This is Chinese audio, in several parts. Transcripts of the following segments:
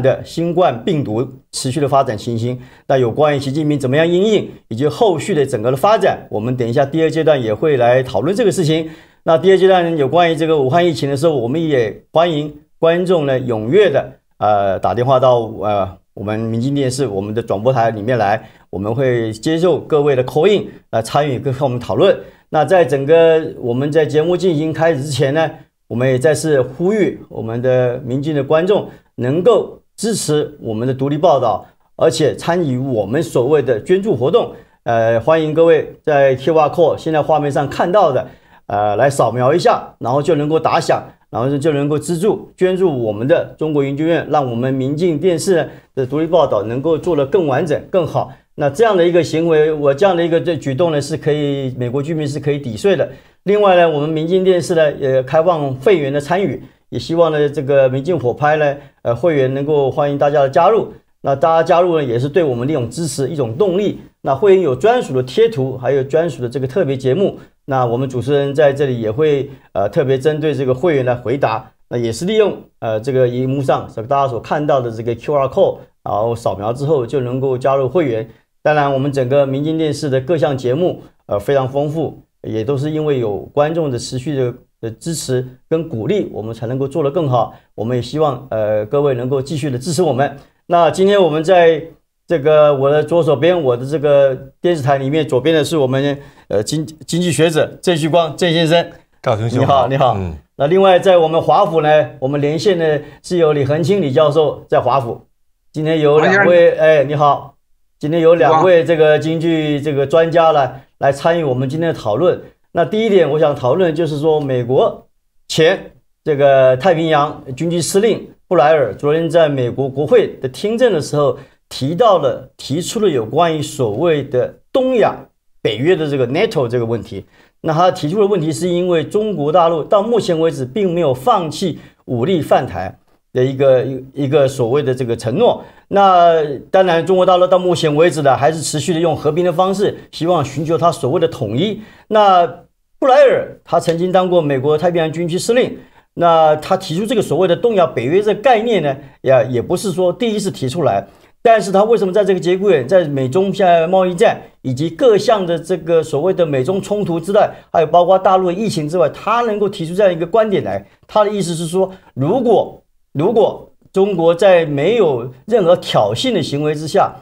的新冠病毒持续的发展情形，那有关于习近平怎么样应应，以及后续的整个的发展，我们等一下第二阶段也会来讨论这个事情。那第二阶段有关于这个武汉疫情的时候，我们也欢迎观众呢踊跃的呃打电话到呃我们民进电视我们的转播台里面来，我们会接受各位的 call in 来参与跟和我们讨论。那在整个我们在节目进行开始之前呢，我们也再次呼吁我们的民进的观众能够。支持我们的独立报道，而且参与我们所谓的捐助活动。呃，欢迎各位在贴吧、c 现在画面上看到的，呃，来扫描一下，然后就能够打响，然后就能够资助捐助我们的中国研究院，让我们民进电视的独立报道能够做得更完整更好。那这样的一个行为，我这样的一个这举动呢，是可以美国居民是可以抵税的。另外呢，我们民进电视呢，也开放会员的参与。也希望呢，这个明镜火拍呢，呃，会员能够欢迎大家的加入。那大家加入呢，也是对我们的一种支持，一种动力。那会员有专属的贴图，还有专属的这个特别节目。那我们主持人在这里也会呃特别针对这个会员来回答。那也是利用呃这个荧幕上所大家所看到的这个 Q R code，然后扫描之后就能够加入会员。当然，我们整个民间电视的各项节目呃非常丰富，也都是因为有观众的持续的。的支持跟鼓励，我们才能够做得更好。我们也希望，呃，各位能够继续的支持我们。那今天我们在这个我的左手边，我的这个电视台里面，左边的是我们呃经经济学者郑旭光郑先生，你好你好。嗯，那另外在我们华府呢，我们连线的是由李恒清李教授在华府，今天有两位哎你好，今天有两位这个经济这个专家呢来参与我们今天的讨论。那第一点，我想讨论就是说，美国前这个太平洋军区司令布莱尔昨天在美国国会的听证的时候，提到了提出了有关于所谓的东亚北约的这个 NATO 这个问题。那他提出的问题是因为中国大陆到目前为止并没有放弃武力犯台的一个一一个所谓的这个承诺。那当然，中国大陆到目前为止呢，还是持续的用和平的方式，希望寻求他所谓的统一。那布莱尔他曾经当过美国太平洋军区司令，那他提出这个所谓的动摇北约这概念呢，也也不是说第一次提出来。但是他为什么在这个节骨眼，在美中现在贸易战以及各项的这个所谓的美中冲突之外，还有包括大陆疫情之外，他能够提出这样一个观点来？他的意思是说，如果如果。中国在没有任何挑衅的行为之下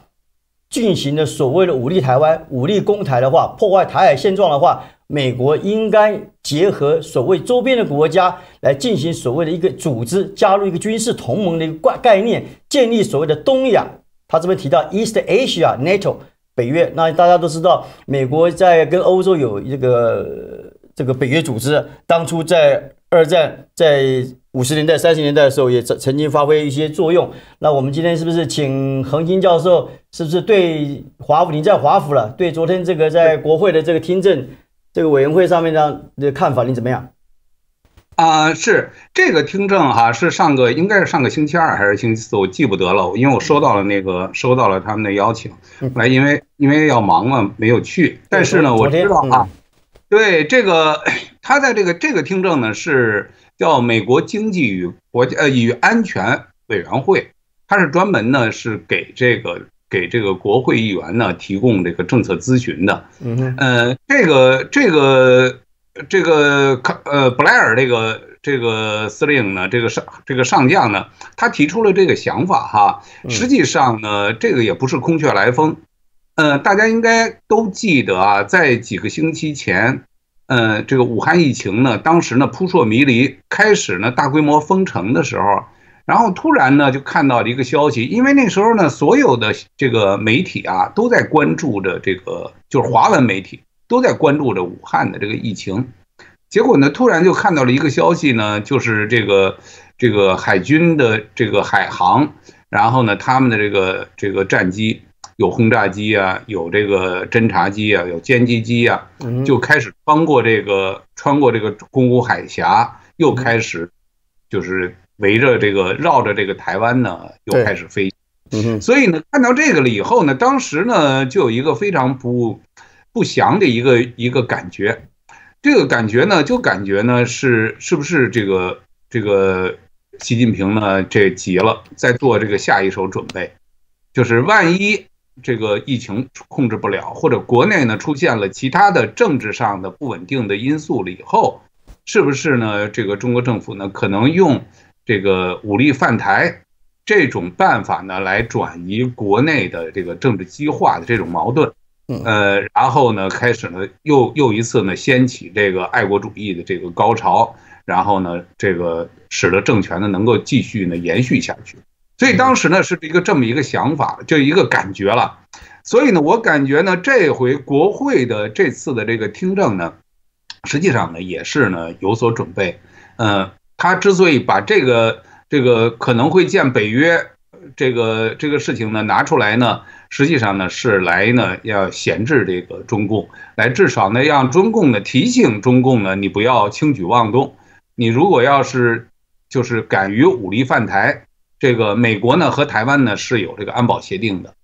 进行的所谓的武力台湾、武力攻台的话，破坏台海现状的话，美国应该结合所谓周边的国家来进行所谓的一个组织，加入一个军事同盟的一个概概念，建立所谓的东亚。他这边提到 East Asia NATO 北约，那大家都知道，美国在跟欧洲有这个这个北约组织，当初在。二战在五十年代、三十年代的时候也曾曾经发挥一些作用。那我们今天是不是请恒星教授？是不是对华府？你在华府了？对昨天这个在国会的这个听证这个委员会上面的的看法，你怎么样？啊，是这个听证哈，是上个应该是上个星期二还是星期四，我记不得了，因为我收到了那个收到了他们的邀请，来因为因为要忙嘛，没有去。但是呢，我知道啊，对这个。他在这个这个听证呢，是叫美国经济与国家呃与安全委员会，他是专门呢是给这个给这个国会议员呢提供这个政策咨询的。嗯呃，这个这个这个卡呃布莱尔这个这个司令呢，这个上这个上将呢，他提出了这个想法哈。实际上呢，这个也不是空穴来风。呃，大家应该都记得啊，在几个星期前。呃，这个武汉疫情呢，当时呢扑朔迷离，开始呢大规模封城的时候，然后突然呢就看到了一个消息，因为那时候呢所有的这个媒体啊都在关注着这个，就是华文媒体都在关注着武汉的这个疫情，结果呢突然就看到了一个消息呢，就是这个这个海军的这个海航，然后呢他们的这个这个战机。有轰炸机啊，有这个侦察机啊，有歼击机啊，就开始穿过这个穿过这个宫古海峡，又开始就是围着这个绕着这个台湾呢，又开始飞。嗯，所以呢，看到这个了以后呢，当时呢就有一个非常不不祥的一个一个感觉，这个感觉呢就感觉呢是是不是这个这个习近平呢这急了，在做这个下一手准备，就是万一。这个疫情控制不了，或者国内呢出现了其他的政治上的不稳定的因素了以后，是不是呢？这个中国政府呢可能用这个武力犯台这种办法呢来转移国内的这个政治激化的这种矛盾，呃，然后呢开始呢又又一次呢掀起这个爱国主义的这个高潮，然后呢这个使得政权呢能够继续呢延续下去。所以当时呢是一个这么一个想法，就一个感觉了。所以呢，我感觉呢，这回国会的这次的这个听证呢，实际上呢也是呢有所准备。嗯，他之所以把这个这个可能会建北约这个这个事情呢拿出来呢，实际上呢是来呢要闲置这个中共，来至少呢让中共呢提醒中共呢，你不要轻举妄动。你如果要是就是敢于武力犯台。这个美国呢和台湾呢是有这个安保协定的，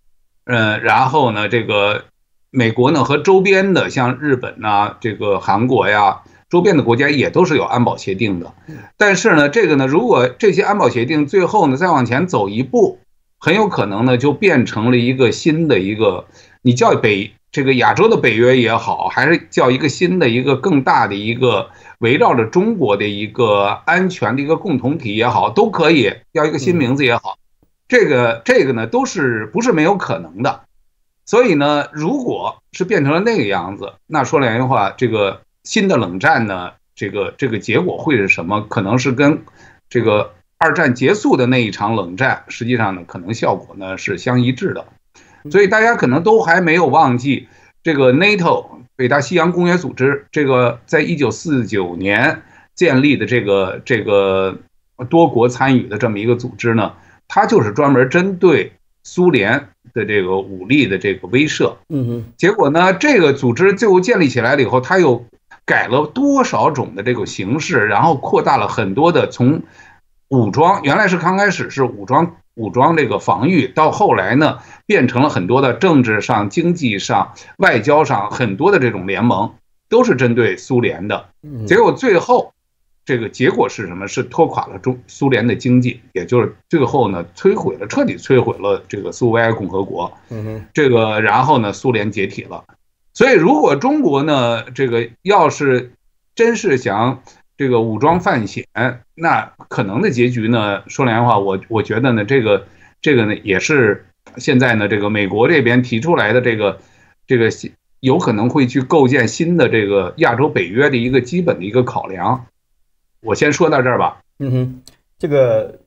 嗯，然后呢这个美国呢和周边的像日本呐、这个韩国呀周边的国家也都是有安保协定的，但是呢这个呢如果这些安保协定最后呢再往前走一步，很有可能呢就变成了一个新的一个。你叫北这个亚洲的北约也好，还是叫一个新的一个更大的一个围绕着中国的一个安全的一个共同体也好，都可以叫一个新名字也好，这个这个呢都是不是没有可能的。所以呢，如果是变成了那个样子，那说良心话，这个新的冷战呢，这个这个结果会是什么？可能是跟这个二战结束的那一场冷战，实际上呢，可能效果呢是相一致的。所以大家可能都还没有忘记这个 NATO 北大西洋公约组织，这个在一九四九年建立的这个这个多国参与的这么一个组织呢，它就是专门针对苏联的这个武力的这个威慑。嗯嗯。结果呢，这个组织最后建立起来了以后，它又改了多少种的这个形式，然后扩大了很多的从武装，原来是刚开始是武装。武装这个防御到后来呢，变成了很多的政治上、经济上、外交上很多的这种联盟，都是针对苏联的。结果最后，这个结果是什么？是拖垮了中苏联的经济，也就是最后呢，摧毁了，彻底摧毁了这个苏维埃共和国。这个，然后呢，苏联解体了。所以，如果中国呢，这个要是真是想。这个武装犯险，那可能的结局呢？说良心话，我我觉得呢，这个这个呢，也是现在呢，这个美国这边提出来的这个这个有可能会去构建新的这个亚洲北约的一个基本的一个考量。我先说到这儿吧。嗯哼，这个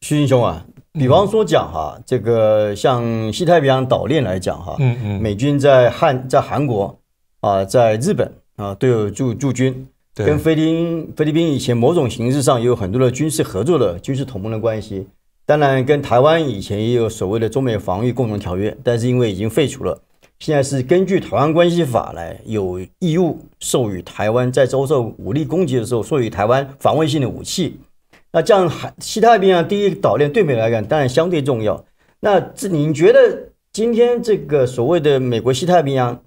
徐英雄啊，比方说讲哈，这个像西太平洋岛链来讲哈，嗯嗯，美军在汉在韩国啊，在日本啊都有驻驻军。跟菲律宾菲律宾以前某种形式上也有很多的军事合作的军事同盟的关系，当然跟台湾以前也有所谓的中美防御共同条约，但是因为已经废除了，现在是根据《台湾关系法》来有义务授予台湾在遭受武力攻击的时候授予台湾防卫性的武器。那这样，西太平洋第一岛链对美来讲当然相对重要。那这您觉得今天这个所谓的美国西太平洋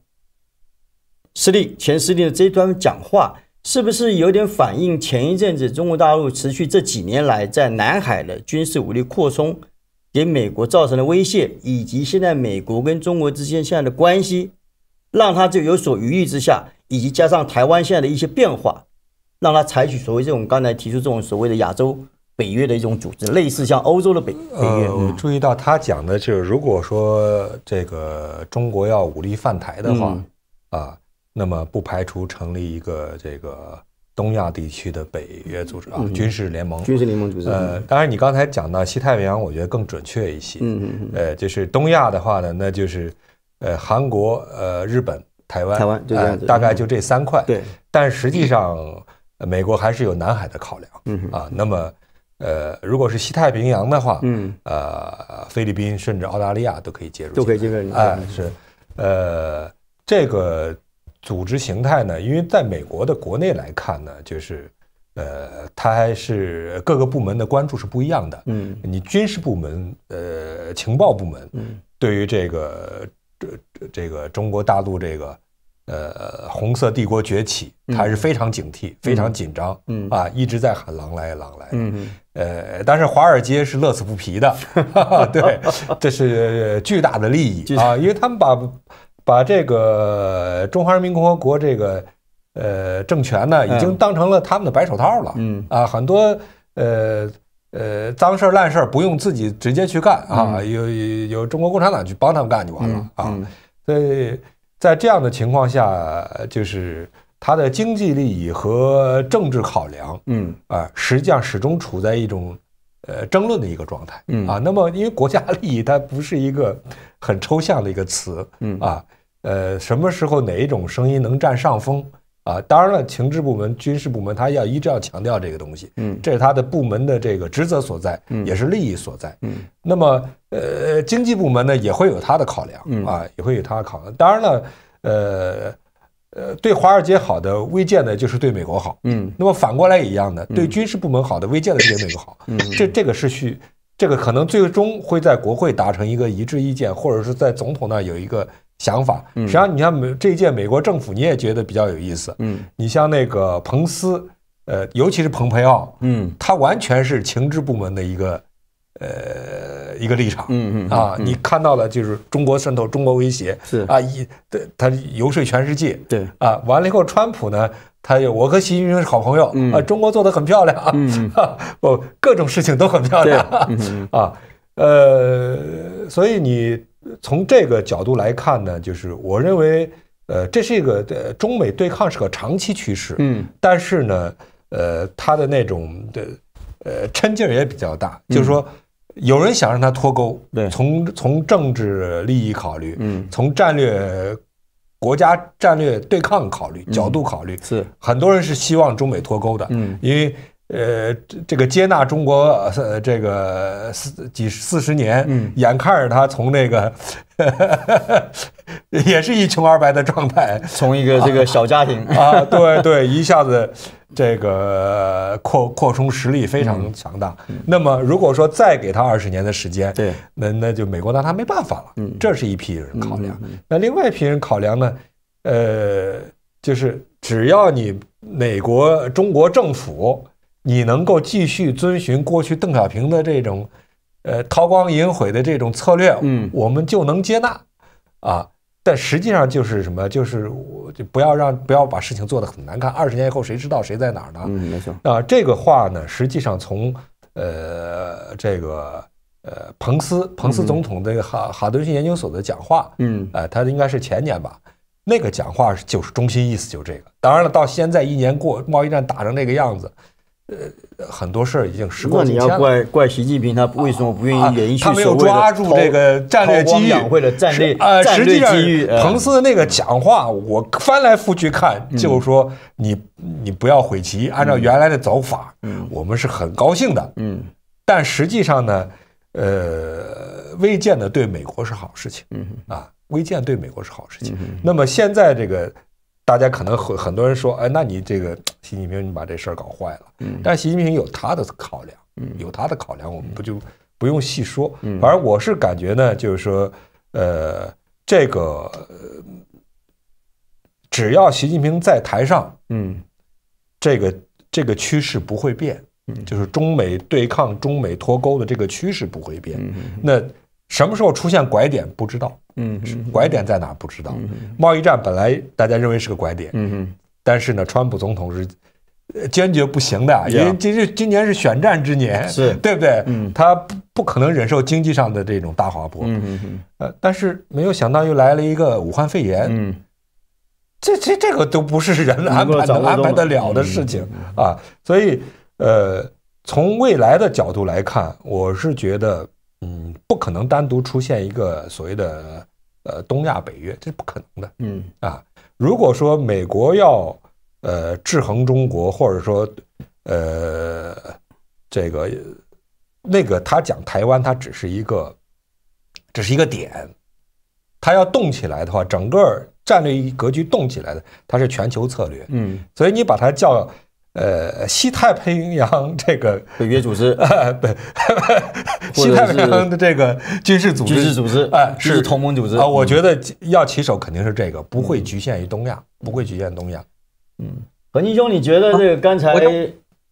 司令前司令的这一段讲话？是不是有点反映前一阵子中国大陆持续这几年来在南海的军事武力扩充，给美国造成的威胁，以及现在美国跟中国之间现在的关系，让他就有所余裕之下，以及加上台湾现在的一些变化，让他采取所谓这种刚才提出这种所谓的亚洲北约的一种组织，类似像欧洲的北约。呃，我注意到他讲的就是，如果说这个中国要武力犯台的话，啊。那么不排除成立一个这个东亚地区的北约组织啊，军事联盟，军事联盟组织。呃，当然你刚才讲到西太平洋，我觉得更准确一些。嗯嗯嗯。呃，就是东亚的话呢，那就是，呃，韩国、呃，日本、台湾、台湾，大概就这三块。对。但实际上，美国还是有南海的考量。嗯。啊，那么，呃，如果是西太平洋的话，嗯，呃，菲律宾甚至澳大利亚都可以介入，都可以介入。哎，是，呃，这个。组织形态呢？因为在美国的国内来看呢，就是，呃，它还是各个部门的关注是不一样的。嗯，你军事部门，呃，情报部门，对于这个这这个中国大陆这个呃红色帝国崛起，它是非常警惕、非常紧张，嗯啊，一直在喊“狼来，狼来”。嗯。呃，但是华尔街是乐此不疲的，对，这是巨大的利益 啊，因为他们把。把这个中华人民共和国这个呃政权呢，已经当成了他们的白手套了。嗯啊，很多呃呃脏事儿烂事儿不用自己直接去干啊，有有中国共产党去帮他们干就完了啊。所以在这样的情况下，就是他的经济利益和政治考量，嗯啊，实际上始终处在一种呃争论的一个状态。嗯啊，那么因为国家 利益它不是一个。很抽象的一个词，嗯啊，呃，什么时候哪一种声音能占上风啊？当然了，情治部门、军事部门，他要一直要强调这个东西，嗯，这是他的部门的这个职责所在，也是利益所在。嗯，那么呃，经济部门呢也会有他的考量，啊，也会有他的考。量。当然了，呃呃，对华尔街好的未健呢，就是对美国好，嗯。那么反过来也一样的，对军事部门好的见健呢，对美国好。嗯，这这个是需。这个可能最终会在国会达成一个一致意见，或者是在总统那有一个想法。实际上，你像美这一届美国政府，你也觉得比较有意思。嗯，你像那个彭斯，呃，尤其是蓬佩奥，嗯，他完全是情治部门的一个，呃，一个立场。嗯嗯啊，你看到了就是中国渗透、中国威胁是啊，一对他游说全世界。对啊，完了以后，川普呢？他有，我和习近平是好朋友，啊，中国做的很漂亮，啊，我 各种事情都很漂亮，啊，呃，所以你从这个角度来看呢，就是我认为，呃，这是一个中美对抗是个长期趋势，嗯，但是呢，呃，他的那种的，呃，抻劲儿也比较大，就是说，有人想让他脱钩，从从政治利益考虑，嗯，从战略。国家战略对抗考虑角度考虑是很多人是希望中美脱钩的，因为。呃，这个接纳中国，呃，这个四几四十年，眼看着他从那个 也是一穷二白的状态，从一个这个小家庭啊，对对，一下子这个扩扩充实力非常强大。那么，如果说再给他二十年的时间，对，那那就美国拿他没办法了。这是一批人考量。那另外一批人考量呢？呃，就是只要你美国中国政府。你能够继续遵循过去邓小平的这种，呃，韬光隐晦的这种策略，嗯，我们就能接纳，啊，但实际上就是什么？就是我就不要让不要把事情做得很难看。二十年以后，谁知道谁在哪儿呢？嗯，没错。啊，这个话呢，实际上从呃这个呃，彭斯彭斯总统的哈哈德逊研究所的讲话，嗯，啊，他应该是前年吧，那个讲话就是中心意思就是这个。当然了，到现在一年过，贸易战打成这个样子。呃，很多事儿已经时过境迁。那你要怪怪习近平，他为什么不愿意连续他没有抓住这个战略机遇、为了战略呃机遇？彭斯的那个讲话，我翻来覆去看，就是说你你不要悔棋，按照原来的走法，嗯，我们是很高兴的，嗯。但实际上呢，呃，未见的对美国是好事情，嗯啊，未见对美国是好事情。那么现在这个。大家可能很很多人说，哎，那你这个 习近平，你把这事儿搞坏了。但习近平有他的考量，有他的考量，我们不就不用细说。反正我是感觉呢，就是说，呃，这个只要习近平在台上，嗯，这个这个趋势不会变，就是中美对抗、中美脱钩的这个趋势不会变。那。什么时候出现拐点不知道，嗯，拐点在哪不知道。贸易战本来大家认为是个拐点，嗯嗯，但是呢，川普总统是坚决不行的，因为今今年是选战之年，是对不对？嗯，他不不可能忍受经济上的这种大滑坡，嗯嗯嗯。呃，但是没有想到又来了一个武汉肺炎，嗯，这这这个都不是人安排能安排得了的事情啊。所以，呃，从未来的角度来看，我是觉得。嗯，不可能单独出现一个所谓的呃东亚北约，这是不可能的。嗯啊，如果说美国要呃制衡中国，或者说呃这个那个，他讲台湾，他只是一个只是一个点，他要动起来的话，整个战略格局动起来的，它是全球策略。嗯，所以你把它叫。呃，西太平洋 这个北约组织，对，西太平洋的这个军事组织，军事组织，哎，是同盟组织啊。我觉得要起手肯定是这个，不会局限于东亚，不会局限东亚。嗯，何金兄，你觉得这个刚才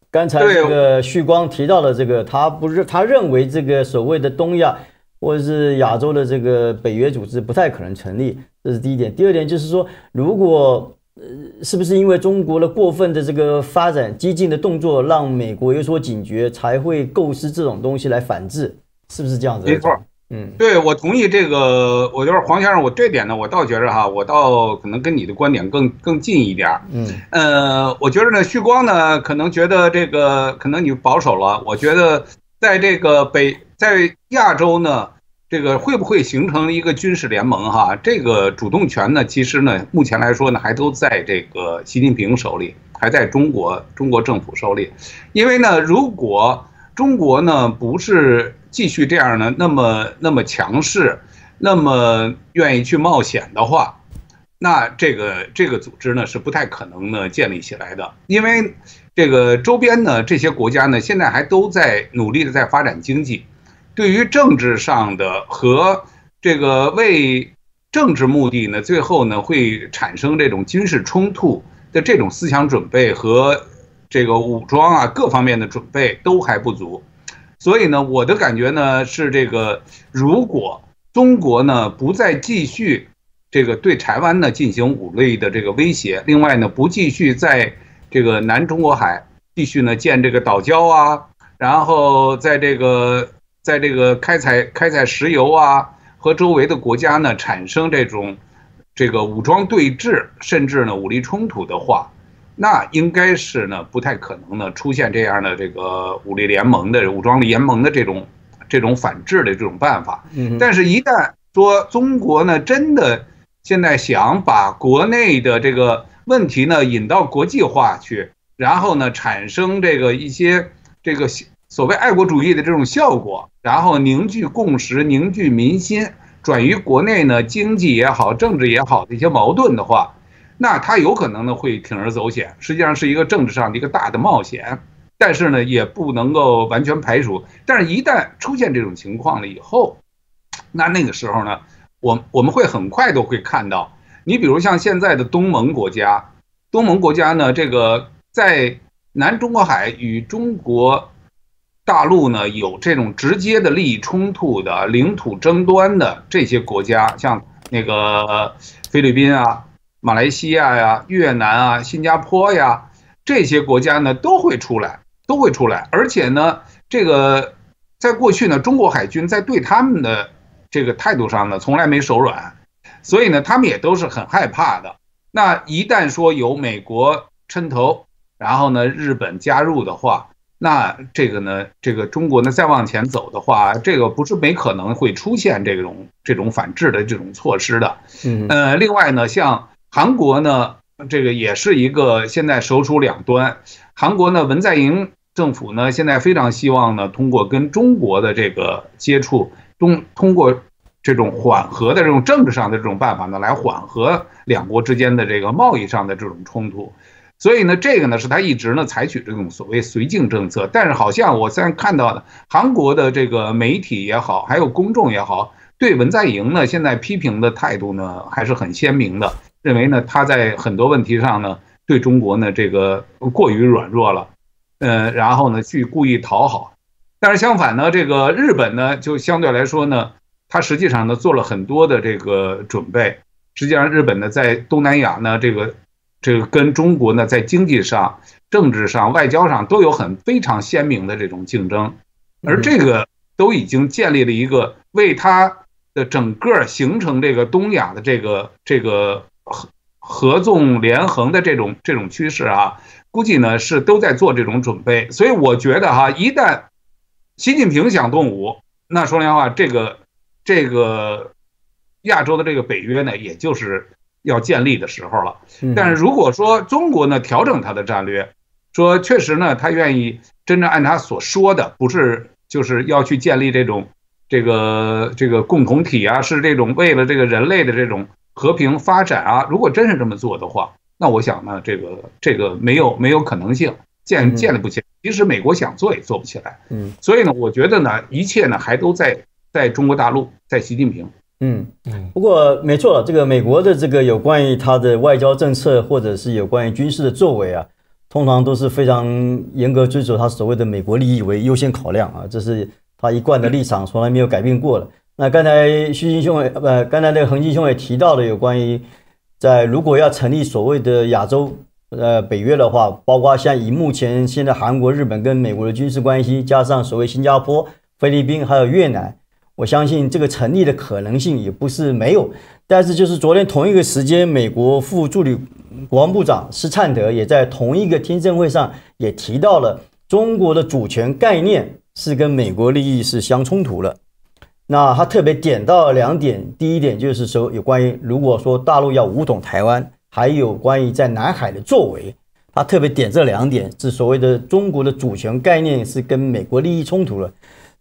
刚才这个旭光提到了这个，他不是他认为这个所谓的东亚或是亚洲的这个北约组织不太可能成立，这是第一点。第二点就是说，如果呃，是不是因为中国的过分的这个发展激进的动作，让美国有所警觉，才会构思这种东西来反制，是不是这样子？没错，嗯，对我同意这个，我觉得黄先生，我这点呢，我倒觉着哈，我倒可能跟你的观点更更近一点嗯，呃，我觉着呢，旭光呢，可能觉得这个可能你保守了，我觉得在这个北在亚洲呢。这个会不会形成一个军事联盟？哈，这个主动权呢，其实呢，目前来说呢，还都在这个习近平手里，还在中国中国政府手里。因为呢，如果中国呢不是继续这样呢，那么那么强势，那么愿意去冒险的话，那这个这个组织呢是不太可能呢建立起来的。因为这个周边呢这些国家呢，现在还都在努力的在发展经济。对于政治上的和这个为政治目的呢，最后呢会产生这种军事冲突的这种思想准备和这个武装啊各方面的准备都还不足，所以呢，我的感觉呢是这个如果中国呢不再继续这个对台湾呢进行武力的这个威胁，另外呢不继续在这个南中国海继续呢建这个岛礁啊，然后在这个在这个开采开采石油啊，和周围的国家呢产生这种这个武装对峙，甚至呢武力冲突的话，那应该是呢不太可能呢出现这样的这个武力联盟的武装联盟的这种这种反制的这种办法。嗯，但是，一旦说中国呢真的现在想把国内的这个问题呢引到国际化去，然后呢产生这个一些这个。所谓爱国主义的这种效果，然后凝聚共识、凝聚民心，转于国内呢经济也好、政治也好的一些矛盾的话，那它有可能呢会铤而走险，实际上是一个政治上的一个大的冒险。但是呢也不能够完全排除。但是，一旦出现这种情况了以后，那那个时候呢，我我们会很快都会看到。你比如像现在的东盟国家，东盟国家呢这个在南中国海与中国。大陆呢有这种直接的利益冲突的领土争端的这些国家，像那个菲律宾啊、马来西亚呀、越南啊、新加坡呀这些国家呢都会出来，都会出来。而且呢，这个在过去呢，中国海军在对他们的这个态度上呢从来没手软，所以呢他们也都是很害怕的。那一旦说有美国撑头，然后呢日本加入的话。那这个呢？这个中国呢，再往前走的话，这个不是没可能会出现这种这种反制的这种措施的。嗯，呃，另外呢，像韩国呢，这个也是一个现在首鼠两端。韩国呢，文在寅政府呢，现在非常希望呢，通过跟中国的这个接触，通通过这种缓和的这种政治上的这种办法呢，来缓和两国之间的这个贸易上的这种冲突。所以呢，这个呢是他一直呢采取这种所谓绥靖政策，但是好像我现在看到的韩国的这个媒体也好，还有公众也好，对文在寅呢现在批评的态度呢还是很鲜明的，认为呢他在很多问题上呢对中国呢这个过于软弱了，嗯，然后呢去故意讨好，但是相反呢，这个日本呢就相对来说呢，他实际上呢做了很多的这个准备，实际上日本呢在东南亚呢这个。这个跟中国呢，在经济上、政治上、外交上都有很非常鲜明的这种竞争，而这个都已经建立了一个为它的整个形成这个东亚的这个这个合合纵连横的这种这种趋势啊，估计呢是都在做这种准备，所以我觉得哈，一旦习近平想动武，那说真话，这个这个亚洲的这个北约呢，也就是。要建立的时候了，但是如果说中国呢调整它的战略，说确实呢他愿意真正按他所说的，不是就是要去建立这种这个这个共同体啊，是这种为了这个人类的这种和平发展啊。如果真是这么做的话，那我想呢这个这个没有没有可能性建建立不起来。其实美国想做也做不起来。嗯，所以呢我觉得呢一切呢还都在在中国大陆，在习近平。嗯不过没错，这个美国的这个有关于他的外交政策，或者是有关于军事的作为啊，通常都是非常严格追守他所谓的美国利益为优先考量啊，这是他一贯的立场，从来没有改变过了。那刚才徐金兄呃，刚才那个恒金兄也提到了有关于在如果要成立所谓的亚洲呃北约的话，包括像以目前现在韩国、日本跟美国的军事关系，加上所谓新加坡、菲律宾还有越南。我相信这个成立的可能性也不是没有，但是就是昨天同一个时间，美国副助理国防部长斯灿德也在同一个听证会上也提到了中国的主权概念是跟美国利益是相冲突了。那他特别点到两点，第一点就是说有关于如果说大陆要武统台湾，还有关于在南海的作为，他特别点这两点是所谓的中国的主权概念是跟美国利益冲突了。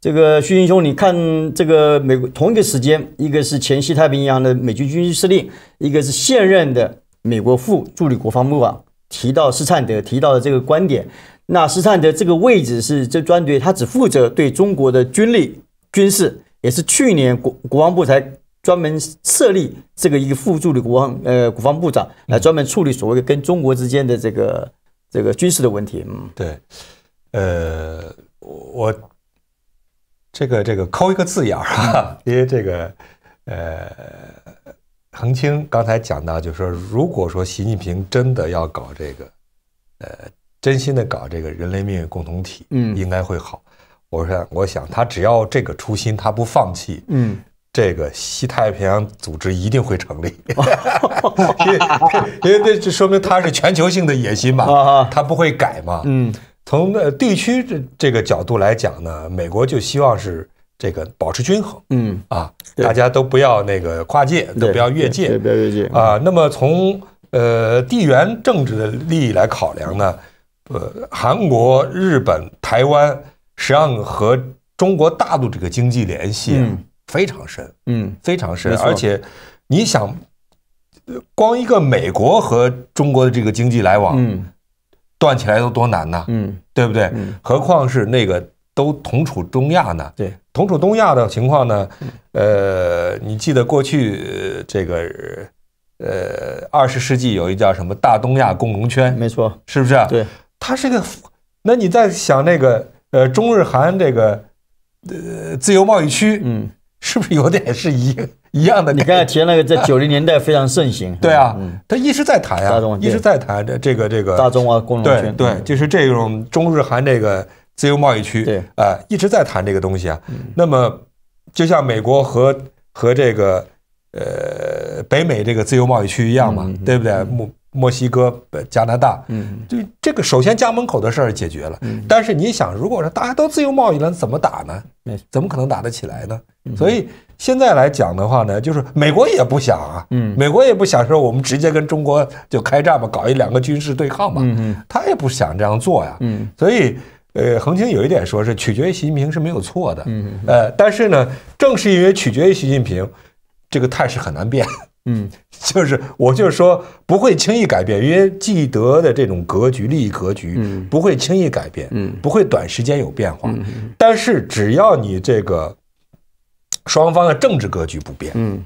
这个徐英兄，你看这个美国同一个时间，一个是前西太平洋的美军军区司令，一个是现任的美国副助理国防部长，提到斯坦德提到的这个观点。那斯坦德这个位置是这专队，他只负责对中国的军力军事，也是去年国国防部才专门设立这个一个副助理国防呃国防部长来专门处理所谓的跟中国之间的这个这个军事的问题。嗯，对，呃，我。这个这个抠一个字眼儿啊，因为这个呃，恒清刚才讲到，就是说，如果说习近平真的要搞这个，呃，真心的搞这个人类命运共同体，嗯，应该会好。我说，我想他只要这个初心，他不放弃，嗯，这个西太平洋组织一定会成立，因为这说明他是全球性的野心嘛，他不会改嘛，嗯。从呃地区这这个角度来讲呢，美国就希望是这个保持均衡，嗯啊，大家都不要那个跨界，都不要越界，不要越界啊。那么从呃地缘政治的利益来考量呢，呃，韩国、日本、台湾实际上和中国大陆这个经济联系非常深，嗯，非常深，而且你想，光一个美国和中国的这个经济来往，嗯。断起来都多难呐，嗯，对不对？何况是那个都同处东亚呢？对，同处东亚的情况呢？呃，你记得过去这个呃，二十世纪有一叫什么大东亚共荣圈？没错，是不是对，它是个。那你在想那个呃，中日韩这个呃自由贸易区？嗯。是不是有点是一一样的？你刚才提那个，在九零年代非常盛行。对啊，他一直在谈呀，一直在谈这这个这个。大中华共同对对，就是这种中日韩这个自由贸易区，对啊，一直在谈这个东西啊。那么，就像美国和和这个呃北美这个自由贸易区一样嘛，对不对？目。墨西哥、加拿大，嗯，就这个，首先家门口的事儿解决了，嗯，但是你想，如果说大家都自由贸易了，怎么打呢？嗯，怎么可能打得起来呢？所以现在来讲的话呢，就是美国也不想啊，嗯，美国也不想说我们直接跟中国就开战吧，搞一两个军事对抗吧，嗯他也不想这样做呀，嗯，所以，呃，恒星有一点说是取决于习近平是没有错的，嗯嗯，呃，但是呢，正是因为取决于习近平，这个态势很难变。嗯，就是我就是说不会轻易改变，因为既得的这种格局、利益格局，不会轻易改变，嗯，不会短时间有变化。嗯但是只要你这个双方的政治格局不变，嗯，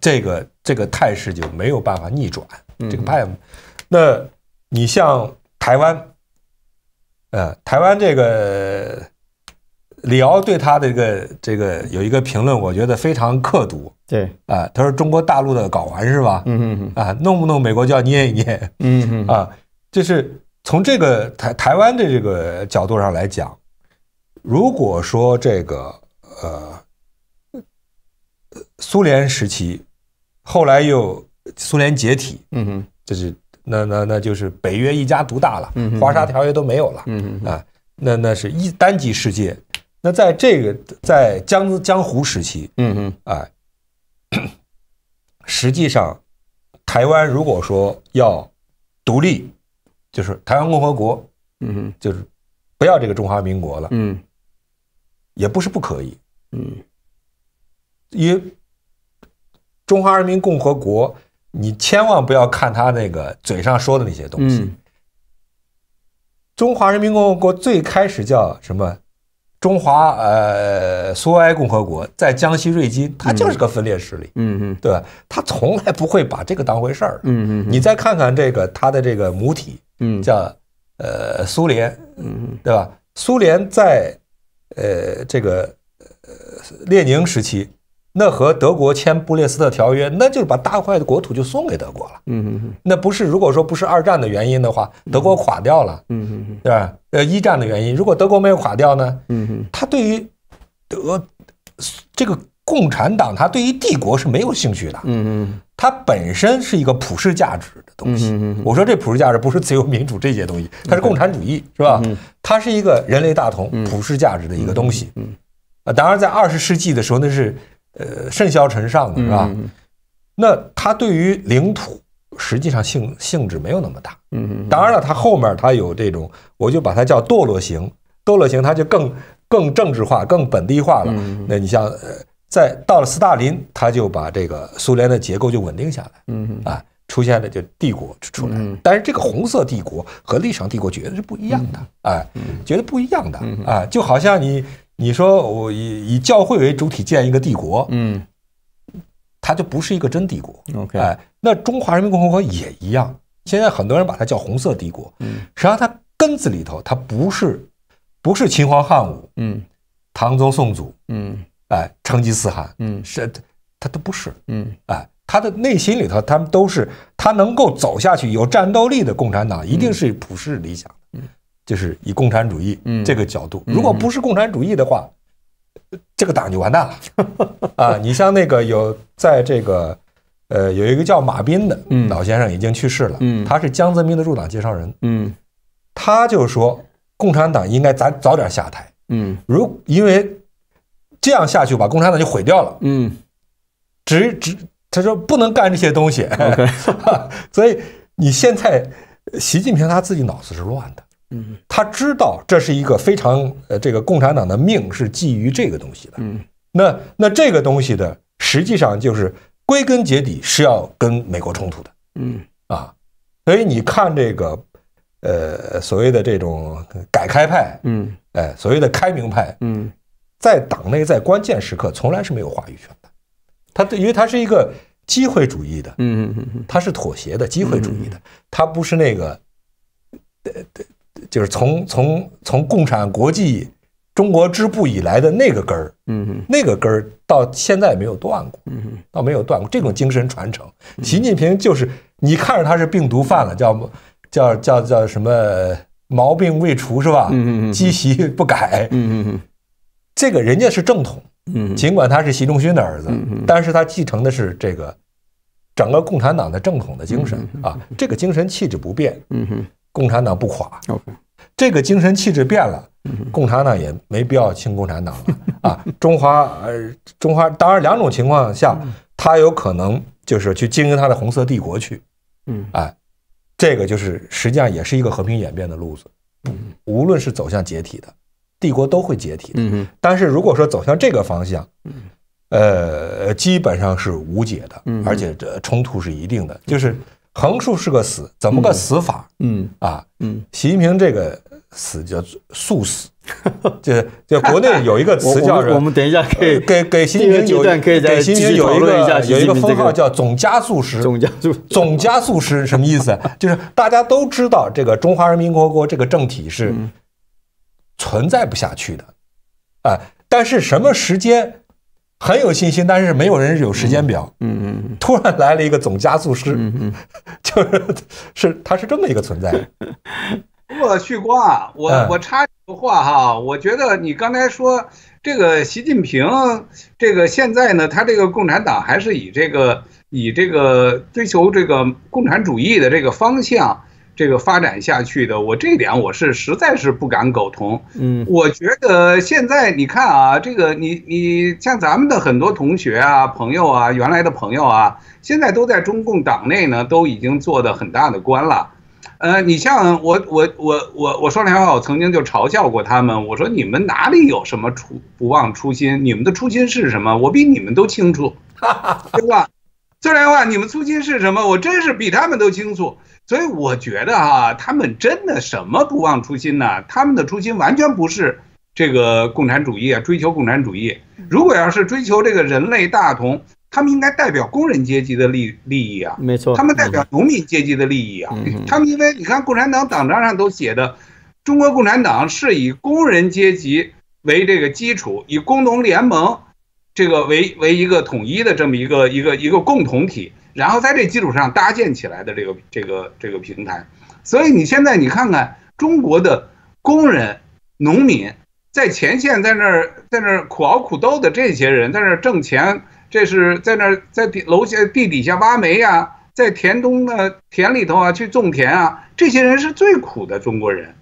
这个这个态势就没有办法逆转。这个派，那你像台湾，呃，台湾这个。李敖对他的一个这个有一个评论，我觉得非常刻毒。对，啊，他说中国大陆的搞完是吧？嗯嗯嗯。啊，弄不弄美国就要捏一捏。嗯嗯。啊，就是从这个台台湾的这个角度上来讲，如果说这个呃，苏联时期，后来又苏联解体，嗯哼，是那那那就是北约一家独大了，华沙条约都没有了，嗯嗯啊，那那是一单极世界。那在这个在江江湖时期，嗯嗯，哎，实际上，台湾如果说要独立，就是台湾共和国，嗯就是不要这个中华民国了，嗯，也不是不可以，嗯，因为中华人民共和国，你千万不要看他那个嘴上说的那些东西，嗯，中华人民共和国最开始叫什么？中华呃，苏维埃共和国在江西瑞金，它就是个分裂势力，嗯嗯，对吧？它从来不会把这个当回事儿，嗯嗯。你再看看这个它的这个母体，嗯，叫呃苏联，嗯嗯，对吧？苏联在呃这个呃列宁时期。那和德国签布列斯特条约，那就是把大块的国土就送给德国了。嗯嗯嗯。那不是，如果说不是二战的原因的话，德国垮掉了。嗯嗯嗯。对吧？呃，一战的原因，如果德国没有垮掉呢？嗯嗯。他对于德这个共产党，他对于帝国是没有兴趣的。嗯嗯它本身是一个普世价值的东西。我说这普世价值不是自由民主这些东西，它是共产主义，是吧？它是一个人类大同普世价值的一个东西。啊，当然在二十世纪的时候，那是。呃，甚嚣尘上的是吧？那他对于领土，实际上性性质没有那么大。嗯当然了，他后面他有这种，我就把它叫堕落型。堕落型，他就更更政治化、更本地化了。嗯那你像呃，在到了斯大林，他就把这个苏联的结构就稳定下来。嗯啊，出现了就帝国出来但是这个红色帝国和历史上帝国绝对是不一样的。哎，嗯，觉得不一样的。啊，就好像你。你说我以以教会为主体建一个帝国，嗯，它就不是一个真帝国。OK，哎，那中华人民共和国也一样。现在很多人把它叫红色帝国，嗯，实际上它根子里头它不是，不是秦皇汉武，嗯，唐宗宋祖，嗯，哎，成吉思汗，嗯，是，他都不是，嗯，哎，他的内心里头他们都是，他能够走下去有战斗力的共产党，一定是普世理想。就是以共产主义这个角度，如果不是共产主义的话，这个党就完蛋了 啊！你像那个有在这个，呃，有一个叫马斌的老先生已经去世了，他是江泽民的入党介绍人，他就说共产党应该咱早点下台，如因为这样下去把共产党就毁掉了，只只他说不能干这些东西，所以你现在习近平他自己脑子是乱的。嗯，他知道这是一个非常呃，这个共产党的命是基于这个东西的。嗯，那那这个东西的，实际上就是归根结底是要跟美国冲突的。嗯啊，所以你看这个，呃，所谓的这种改开派，嗯，哎，所谓的开明派，嗯，在党内在关键时刻从来是没有话语权的。他，因为他是一个机会主义的，嗯嗯嗯，他是妥协的机会主义的，他不是那个，呃对。就是从从从共产国际中国支部以来的那个根儿，嗯那个根儿到现在也没有断过，嗯到没有断过这种精神传承。习近平就是你看着他是病毒犯了，叫叫叫叫什么毛病未除是吧？嗯嗯嗯，积习不改，嗯嗯嗯，这个人家是正统，嗯，尽管他是习仲勋的儿子，嗯但是他继承的是这个整个共产党的正统的精神啊，这个精神气质不变，嗯哼。共产党不垮，这个精神气质变了，共产党也没必要清共产党了 啊！中华呃，中华当然两种情况下，他有可能就是去经营他的红色帝国去，嗯，哎，这个就是实际上也是一个和平演变的路子，无论是走向解体的帝国都会解体，的。嗯，但是如果说走向这个方向，呃，基本上是无解的，嗯，而且这冲突是一定的，就是。横竖是个死，怎么个死法？嗯啊，嗯，习近平这个死叫速死，就是就国内有一个词叫什 么？我们等一下可以给给习近平有给习近平有一个有一个封号叫总加速师。总加速总加速师什么意思？就是大家都知道这个中华人民共和国这个政体是存在不下去的，啊，但是什么时间？很有信心，但是没有人有时间表。嗯嗯，突然来了一个总加速师，嗯嗯，就是是他是这么一个存在。不过旭光啊，我我插句话哈，我觉得你刚才说这个习近平，这个现在呢，他这个共产党还是以这个以这个追求这个共产主义的这个方向。这个发展下去的，我这一点我是实在是不敢苟同。嗯，我觉得现在你看啊，这个你你像咱们的很多同学啊、朋友啊、原来的朋友啊，现在都在中共党内呢，都已经做的很大的官了。呃，你像我我我我我说两句话，我曾经就嘲笑过他们，我说你们哪里有什么初不忘初心？你们的初心是什么？我比你们都清楚，对吧？说两句话，你们初心是什么？我真是比他们都清楚。所以我觉得哈，他们真的什么不忘初心呢？他们的初心完全不是这个共产主义啊，追求共产主义。如果要是追求这个人类大同，他们应该代表工人阶级的利利益啊，没错。他们代表农民阶级的利益啊。他们因为你看，共产党党章上都写的，中国共产党是以工人阶级为这个基础，以工农联盟这个为为一个统一的这么一个一个一个共同体。然后在这基础上搭建起来的这个这个这个平台，所以你现在你看看中国的工人、农民在前线，在那儿在那儿苦熬苦斗的这些人，在那儿挣钱，这是在那儿在地楼下地底下挖煤呀，在田中的田里头啊去种田啊，这些人是最苦的中国人，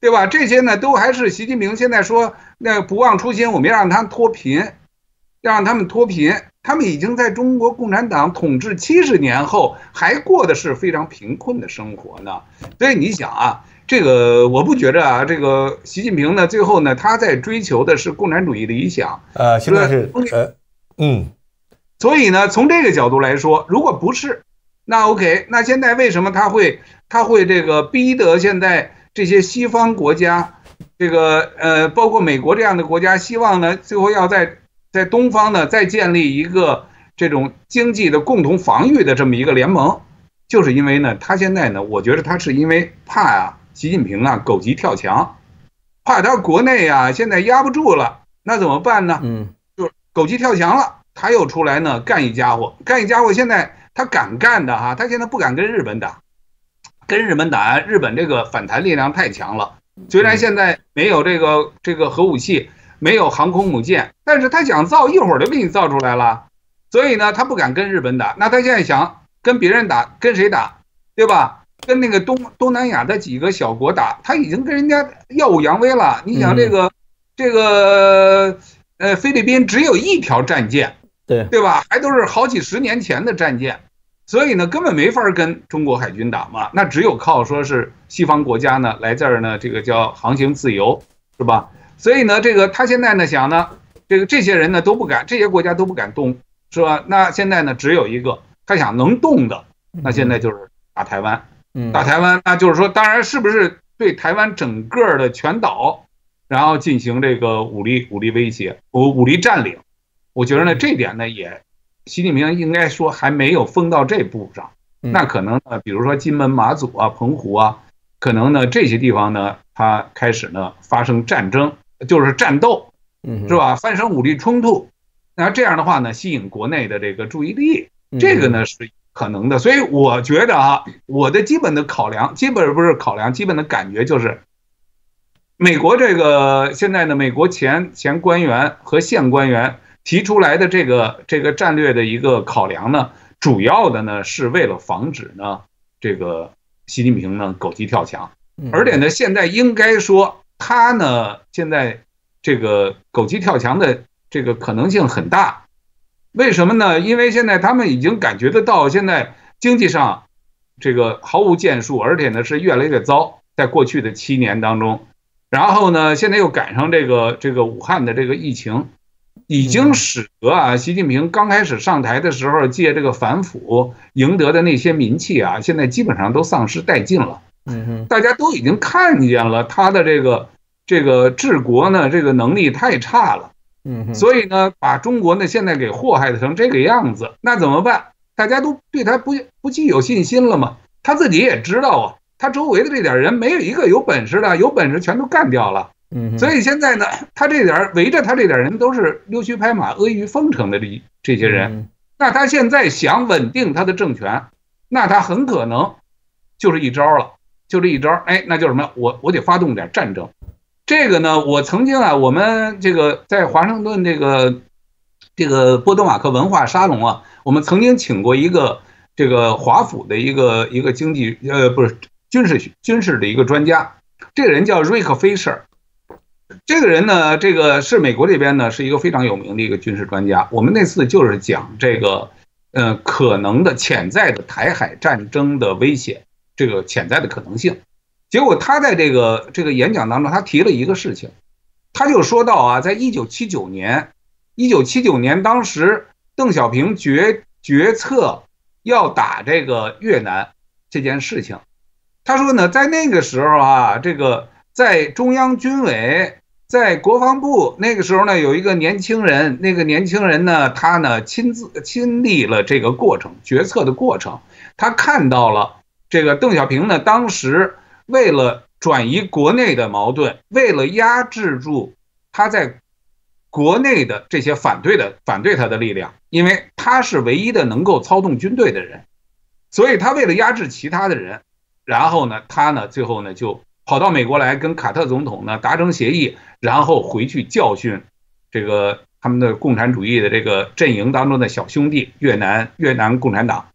对吧？这些呢都还是习近平现在说那不忘初心，我们要让他脱贫。让他们脱贫，他们已经在中国共产党统治七十年后，还过的是非常贫困的生活呢。所以你想啊，这个我不觉着啊，这个习近平呢，最后呢，他在追求的是共产主义理想。呃，现在是呃，嗯，所以呢，从这个角度来说，如果不是，那 OK，那现在为什么他会他会这个逼得现在这些西方国家，这个呃，包括美国这样的国家，希望呢，最后要在在东方呢，再建立一个这种经济的共同防御的这么一个联盟，就是因为呢，他现在呢，我觉得他是因为怕啊，习近平啊，狗急跳墙，怕他国内啊现在压不住了，那怎么办呢？嗯，就狗急跳墙了，他又出来呢干一家伙，干一家伙。现在他敢干的哈，他现在不敢跟日本打，跟日本打，日本这个反弹力量太强了，虽然现在没有这个这个核武器。没有航空母舰，但是他想造，一会儿就给你造出来了，所以呢，他不敢跟日本打。那他现在想跟别人打，跟谁打？对吧？跟那个东东南亚的几个小国打，他已经跟人家耀武扬威了。你想这个，这个，呃，菲律宾只有一条战舰，对对吧？还都是好几十年前的战舰，所以呢，根本没法跟中国海军打嘛。那只有靠说是西方国家呢来这儿呢，这个叫航行自由，是吧？所以呢，这个他现在呢想呢，这个这些人呢都不敢，这些国家都不敢动，是吧？那现在呢，只有一个他想能动的，那现在就是打台湾，打台湾，那就是说，当然是不是对台湾整个的全岛，然后进行这个武力武力威胁，武武力占领？我觉得呢，这点呢也，习近平应该说还没有封到这步上，那可能呢，比如说金门、马祖啊、澎湖啊，可能呢这些地方呢，他开始呢发生战争。就是战斗，是吧？发生武力冲突，那这样的话呢，吸引国内的这个注意力，这个呢是可能的。所以我觉得啊，我的基本的考量，基本不是考量，基本的感觉就是，美国这个现在的美国前前官员和现官员提出来的这个这个战略的一个考量呢，主要的呢是为了防止呢这个习近平呢狗急跳墙，而且呢现在应该说。他呢，现在这个狗急跳墙的这个可能性很大，为什么呢？因为现在他们已经感觉得到，现在经济上这个毫无建树，而且呢是越来越糟。在过去的七年当中，然后呢，现在又赶上这个这个武汉的这个疫情，已经使得啊，习近平刚开始上台的时候借这个反腐赢得的那些名气啊，现在基本上都丧失殆尽了。嗯大家都已经看见了他的这个这个治国呢，这个能力太差了。嗯所以呢，把中国呢现在给祸害的成这个样子，那怎么办？大家都对他不不具有信心了嘛，他自己也知道啊，他周围的这点人没有一个有本事的，有本事全都干掉了。嗯所以现在呢，他这点围着他这点人都是溜须拍马、阿谀奉承的这这些人。那他现在想稳定他的政权，那他很可能就是一招了。就这一招儿，哎，那叫什么？我我得发动点战争。这个呢，我曾经啊，我们这个在华盛顿这个这个波多马克文化沙龙啊，我们曾经请过一个这个华府的一个一个经济呃不是军事军事的一个专家，这个人叫瑞克·菲舍这个人呢，这个是美国这边呢是一个非常有名的一个军事专家。我们那次就是讲这个，嗯，可能的潜在的台海战争的危险。这个潜在的可能性，结果他在这个这个演讲当中，他提了一个事情，他就说到啊，在一九七九年，一九七九年当时邓小平决决策要打这个越南这件事情，他说呢，在那个时候啊，这个在中央军委、在国防部那个时候呢，有一个年轻人，那个年轻人呢，他呢亲自亲历了这个过程决策的过程，他看到了。这个邓小平呢，当时为了转移国内的矛盾，为了压制住他在国内的这些反对的反对他的力量，因为他是唯一的能够操纵军队的人，所以他为了压制其他的人，然后呢，他呢最后呢就跑到美国来跟卡特总统呢达成协议，然后回去教训这个他们的共产主义的这个阵营当中的小兄弟越南越南共产党。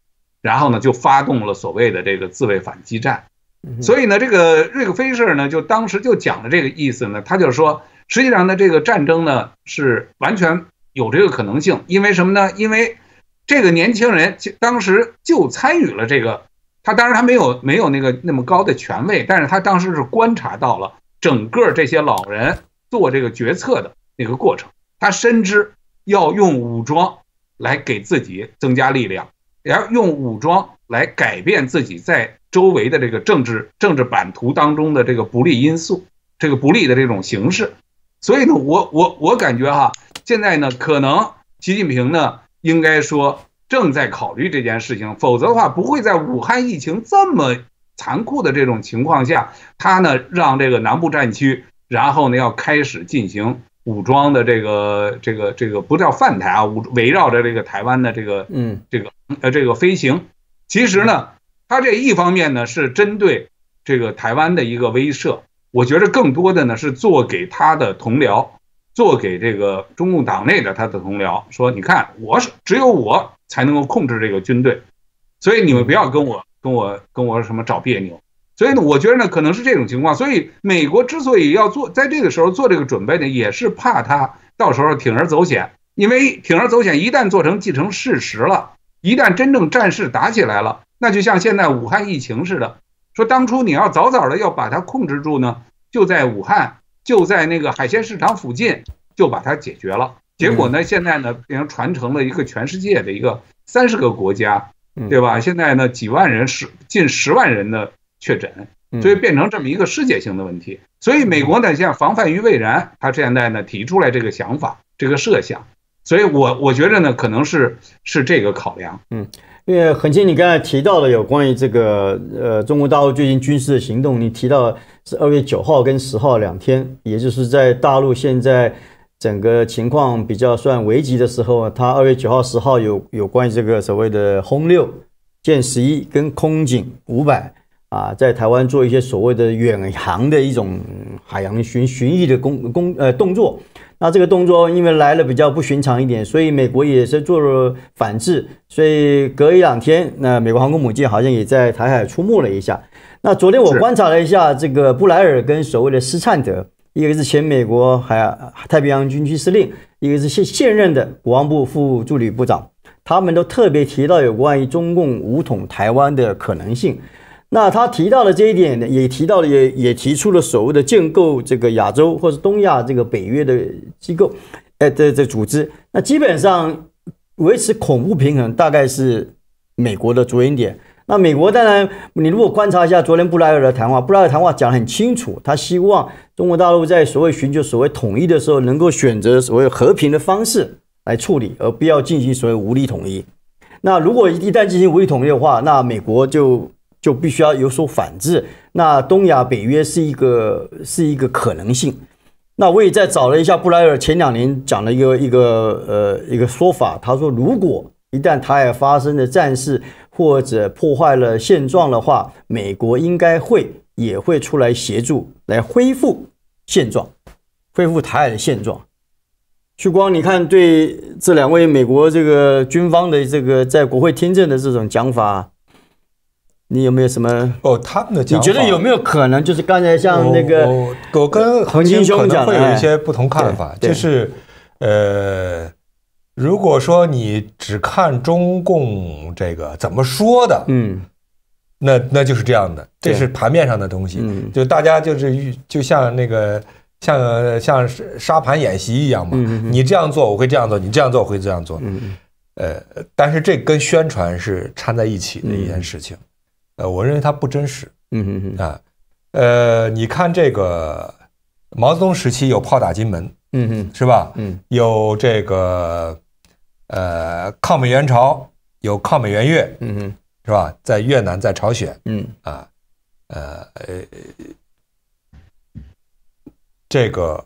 然后呢，就发动了所谓的这个自卫反击战，所以呢，这个瑞克菲舍呢，就当时就讲了这个意思呢，他就是说，实际上呢，这个战争呢是完全有这个可能性，因为什么呢？因为这个年轻人当时就参与了这个，他当然他没有没有那个那么高的权位，但是他当时是观察到了整个这些老人做这个决策的那个过程，他深知要用武装来给自己增加力量。然后用武装来改变自己在周围的这个政治政治版图当中的这个不利因素，这个不利的这种形势。所以呢，我我我感觉哈，现在呢，可能习近平呢应该说正在考虑这件事情，否则的话不会在武汉疫情这么残酷的这种情况下，他呢让这个南部战区，然后呢要开始进行。武装的这个这个这个不叫泛台啊，武围绕着这个台湾的这个嗯这个呃这个飞行，其实呢，他这一方面呢是针对这个台湾的一个威慑，我觉得更多的呢是做给他的同僚，做给这个中共党内的他的同僚说，你看我是只有我才能够控制这个军队，所以你们不要跟我跟我跟我什么找别扭。所以呢，我觉得呢，可能是这种情况。所以美国之所以要做在这个时候做这个准备呢，也是怕他到时候铤而走险。因为铤而走险一旦做成既成事实了，一旦真正战事打起来了，那就像现在武汉疫情似的，说当初你要早早的要把它控制住呢，就在武汉就在那个海鲜市场附近就把它解决了。结果呢，现在呢变成传承了一个全世界的一个三十个国家，对吧？现在呢几万人十近十万人的。确诊，所以变成这么一个世界性的问题。所以美国呢，像防范于未然，他现在呢提出来这个想法，这个设想。所以，我我觉着呢，可能是是这个考量。嗯，因为恒基你刚才提到了有关于这个呃中国大陆最近军事的行动，你提到是二月九号跟十号两天，也就是在大陆现在整个情况比较算危急的时候，他二月九号、十号有有关于这个所谓的轰六、歼十一跟空警五百。啊，在台湾做一些所谓的远航的一种海洋巡巡弋的工工呃动作，那这个动作因为来了比较不寻常一点，所以美国也是做了反制，所以隔一两天，那美国航空母舰好像也在台海出没了一下。那昨天我观察了一下，这个布莱尔跟所谓的斯灿德，一个是前美国海太平洋军区司令，一个是现现任的国防部副助理部长，他们都特别提到有关于中共武统台湾的可能性。那他提到的这一点，也提到，了，也也提出了所谓的建构这个亚洲或者东亚这个北约的机构，哎，这这组织。那基本上维持恐怖平衡，大概是美国的着眼点。那美国当然，你如果观察一下昨天布莱尔的谈话，布莱尔谈话讲的很清楚，他希望中国大陆在所谓寻求所谓统一的时候，能够选择所谓和平的方式来处理，而不要进行所谓武力统一。那如果一旦进行武力统一的话，那美国就。就必须要有所反制。那东亚北约是一个是一个可能性。那我也在找了一下布莱尔前两年讲的一个一个呃一个说法，他说，如果一旦台海发生的战事或者破坏了现状的话，美国应该会也会出来协助来恢复现状，恢复台海的现状。旭光，你看对这两位美国这个军方的这个在国会听证的这种讲法。你有没有什么？哦，他们的你觉得有没有可能就是刚才像那个，我跟恒星兄讲会有一些不同看法。就是，呃，如果说你只看中共这个怎么说的，嗯，那那就是这样的，这是盘面上的东西。就大家就是就像那个像像沙盘演习一样嘛，你这样做我会这样做，你这样做我会这样做。呃，但是这跟宣传是掺在一起的一件事情。呃，我认为它不真实。嗯嗯嗯啊，呃，你看这个毛泽东时期有炮打金门，嗯嗯，是吧？嗯，有这个呃抗美援朝，有抗美援越，嗯嗯，是吧？在越南，在朝鲜，嗯啊，呃呃，这个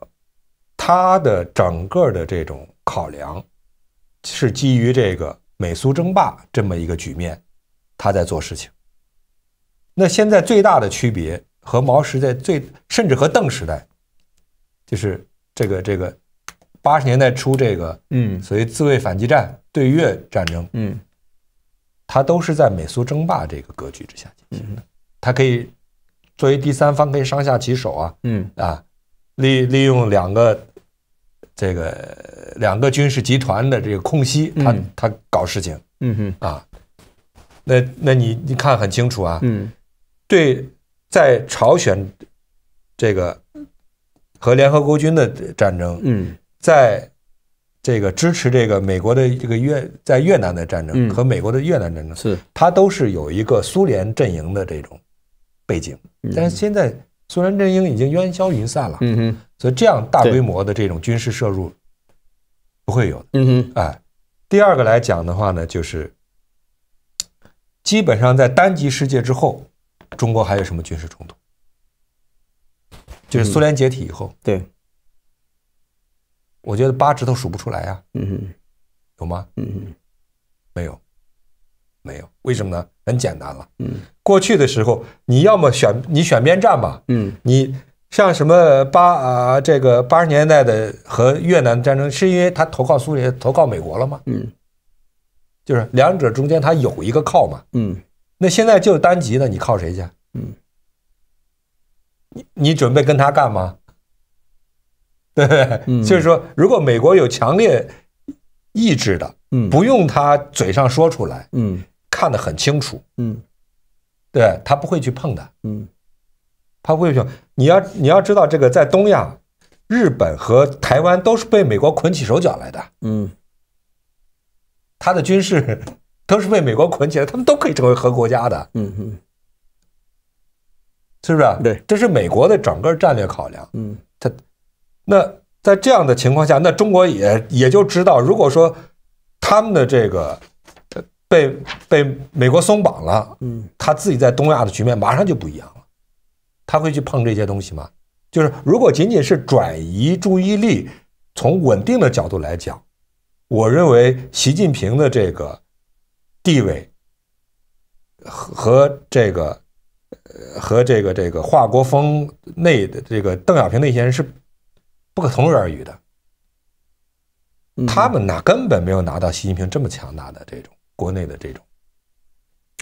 他的整个的这种考量是基于这个美苏争霸这么一个局面，他在做事情。那现在最大的区别和毛时代最，甚至和邓时代，就是这个这个八十年代初这个，嗯，所谓自卫反击战、对越战争，嗯，它都是在美苏争霸这个格局之下进行的，它可以作为第三方可以上下其手啊，嗯啊，利利用两个这个两个军事集团的这个空隙，他他搞事情，嗯哼啊，那那你你看很清楚啊，嗯。对，在朝鲜这个和联合国军的战争，嗯，在这个支持这个美国的这个越在越南的战争和美国的越南战争，是它都是有一个苏联阵营的这种背景，但是现在苏联阵营已经烟消云散了，嗯哼，所以这样大规模的这种军事摄入不会有，嗯哼，哎，第二个来讲的话呢，就是基本上在单极世界之后。中国还有什么军事冲突？就是苏联解体以后，对，我觉得八指头数不出来呀，嗯，有吗？嗯，没有，没有，为什么呢？很简单了，嗯，过去的时候，你要么选你选边站吧，嗯，你像什么八啊这个八十年代的和越南战争，是因为他投靠苏联投靠美国了吗？嗯，就是两者中间他有一个靠嘛，嗯。那现在就单极的，你靠谁去？嗯，你你准备跟他干吗？对，就是说，如果美国有强烈意志的，嗯，不用他嘴上说出来，嗯，看得很清楚，嗯，对他不会去碰的，嗯，他不会碰。你要你要知道，这个在东亚，日本和台湾都是被美国捆起手脚来的，嗯，他的军事。都是被美国捆起来，他们都可以成为核国家的，嗯嗯，是不是？对，这是美国的整个战略考量。嗯，他那在这样的情况下，那中国也也就知道，如果说他们的这个被被美国松绑了，嗯，他自己在东亚的局面马上就不一样了。他会去碰这些东西吗？就是如果仅仅是转移注意力，从稳定的角度来讲，我认为习近平的这个。地位和这个和这个这个华国锋内的这个邓小平那些人是不可同日而语的，他们拿根本没有拿到习近平这么强大的这种国内的这种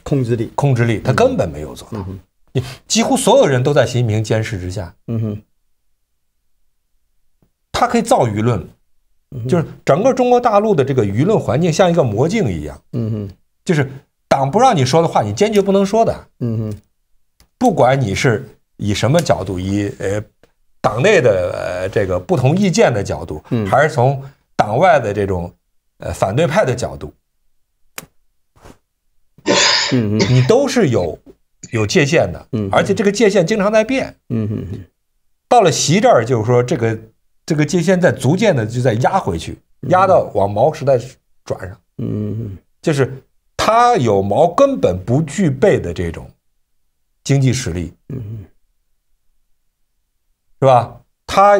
控制力，控制力，他根本没有做到。你几乎所有人都在习近平监视之下。嗯哼，他可以造舆论，就是整个中国大陆的这个舆论环境像一个魔镜一样。嗯哼。就是党不让你说的话，你坚决不能说的。嗯不管你是以什么角度，以呃党内的呃这个不同意见的角度，还是从党外的这种呃反对派的角度，嗯你都是有有界限的。嗯而且这个界限经常在变。嗯到了习这儿，就是说这个这个界限在逐渐的就在压回去，压到往毛时代转上。嗯，就是。他有毛根本不具备的这种经济实力，嗯是吧？他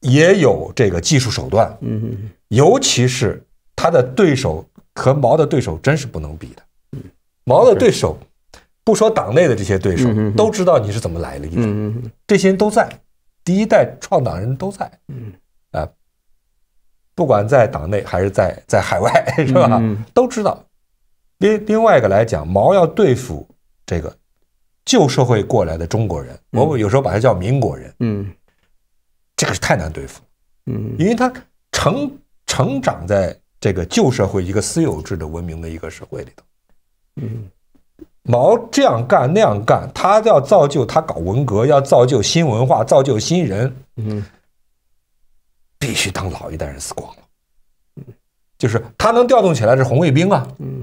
也有这个技术手段，嗯尤其是他的对手和毛的对手真是不能比的，毛的对手，不说党内的这些对手，都知道你是怎么来历，嗯这些人都在，第一代创党人都在，嗯。啊，不管在党内还是在在海外，是吧？都知道。另另外一个来讲，毛要对付这个旧社会过来的中国人，我有时候把他叫民国人，嗯，这个是太难对付，嗯，因为他成成长在这个旧社会一个私有制的文明的一个社会里头，嗯，毛这样干那样干，他要造就他搞文革，要造就新文化，造就新人，嗯，必须当老一代人死光了，嗯，就是他能调动起来是红卫兵啊，嗯。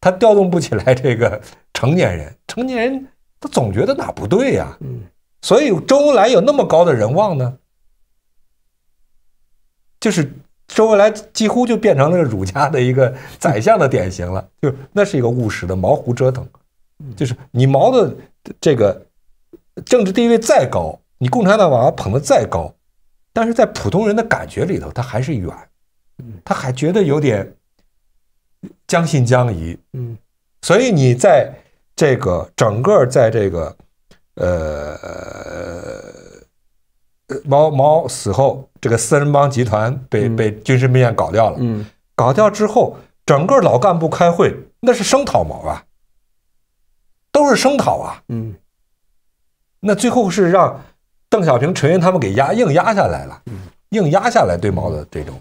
他调动不起来这个成年人，成年人他总觉得哪不对呀？嗯，所以周恩来有那么高的人望呢，就是周恩来几乎就变成了儒家的一个宰相的典型了。就那是一个务实的毛胡折腾，就是你毛的这个政治地位再高，你共产党把他捧得再高，但是在普通人的感觉里头，他还是远，他还觉得有点。将信将疑，嗯，所以你在这个整个在这个呃，毛毛死后，这个四人帮集团被被军事病院搞掉了，嗯，搞掉之后，整个老干部开会那是声讨毛啊，都是声讨啊，嗯，那最后是让邓小平、陈云他们给压硬压下来了，硬压下来对毛的这种，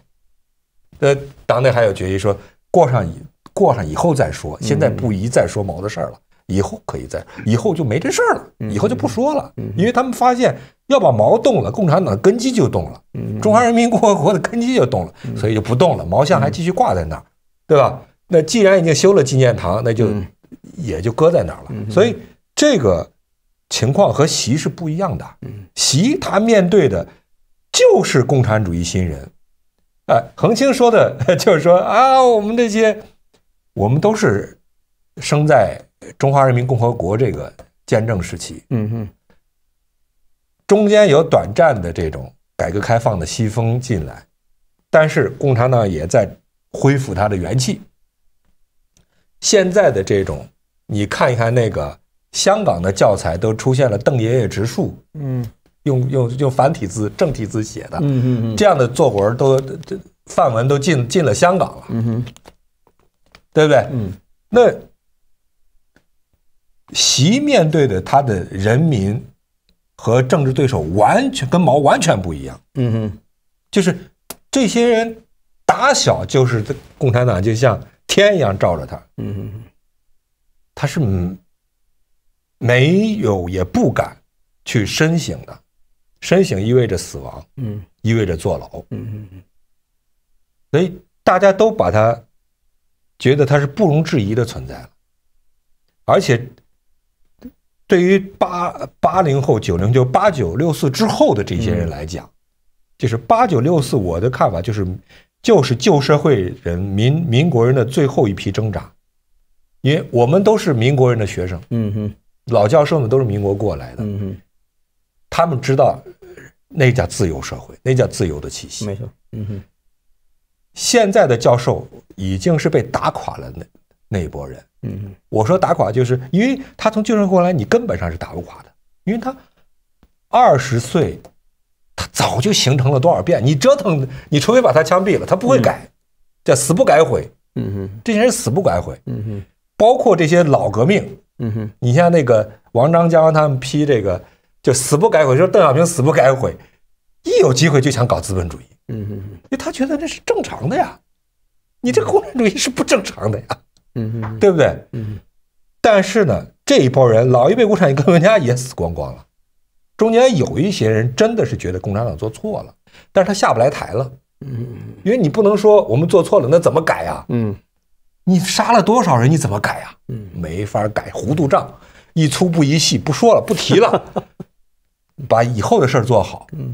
呃，党内还有决议说。过上以过上以后再说，现在不宜再说毛的事儿了。以后可以再，以后就没这事儿了，以后就不说了。因为他们发现要把毛动了，共产党的根基就动了，中华人民共和国的根基就动了，所以就不动了。毛像还继续挂在那儿，对吧？那既然已经修了纪念堂，那就也就搁在那儿了。所以这个情况和习是不一样的。习他面对的就是共产主义新人。哎，恒星说的 就是说啊，我们这些，我们都是生在中华人民共和国这个见政时期，嗯嗯，中间有短暂的这种改革开放的西风进来，但是共产党也在恢复它的元气。现在的这种，你看一看那个香港的教材都出现了邓爷爷植树，嗯。用用用繁体字、正体字写的，这样的作文都这范文都进进了香港了，对不对？嗯，那习面对的他的人民和政治对手，完全跟毛完全不一样。嗯嗯，就是这些人打小就是共产党就像天一样罩着他。嗯嗯，他是没有也不敢去深省的。申请意味着死亡，嗯，意味着坐牢，嗯嗯嗯，所以大家都把它觉得它是不容置疑的存在了。而且对于八八零后、九零就八九六四之后的这些人来讲，就是八九六四，我的看法就是，就是旧社会人民民国人的最后一批挣扎，因为我们都是民国人的学生，嗯哼，老教授们都是民国过来的，嗯哼。他们知道，那叫自由社会，那叫自由的气息。没错，嗯哼。现在的教授已经是被打垮了，那那一波人，嗯哼。我说打垮，就是因为他从旧社会过来，你根本上是打不垮的，因为他二十岁，他早就形成了多少遍，你折腾，你除非把他枪毙了，他不会改，叫死不改悔，嗯哼。这些人死不改悔，嗯哼。包括这些老革命，嗯哼。你像那个王章江他们批这个。就死不改悔，就是邓小平死不改悔，一有机会就想搞资本主义。嗯嗯嗯，因为他觉得那是正常的呀，你这个共产主义是不正常的呀。嗯嗯，对不对？嗯。但是呢，这一拨人老一辈共产主义革命家也死光光了，中间有一些人真的是觉得共产党做错了，但是他下不来台了。嗯因为你不能说我们做错了，那怎么改呀？嗯，你杀了多少人，你怎么改呀？嗯，没法改，糊涂账，一粗不一细，不说了，不提了。把以后的事儿做好，嗯，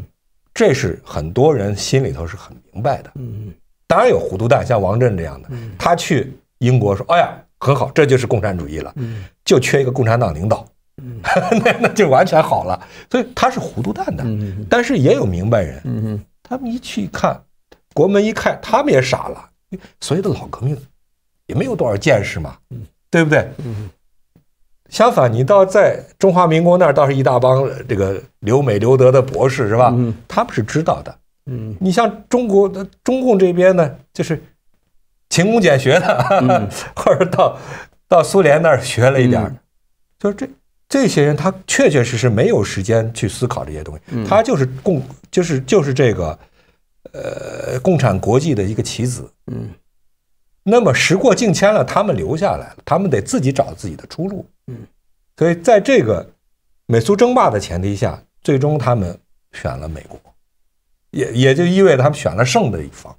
这是很多人心里头是很明白的，嗯当然有糊涂蛋，像王震这样的，他去英国说，哎呀，很好，这就是共产主义了，嗯，就缺一个共产党领导，那那就完全好了，所以他是糊涂蛋的，但是也有明白人，他们一去看，国门一看，他们也傻了，所有的老革命，也没有多少见识嘛，对不对？相反，你到在中华民国那儿倒是一大帮这个留美留德的博士，是吧？他们是知道的。嗯，你像中国中共这边呢，就是勤工俭学的，或者到到苏联那儿学了一点儿，就是这这些人，他确确实实没有时间去思考这些东西，他就是共就是就是这个呃共产国际的一个棋子。嗯。那么时过境迁了，他们留下来了，他们得自己找自己的出路。嗯，所以在这个美苏争霸的前提下，最终他们选了美国，也也就意味着他们选了胜的一方。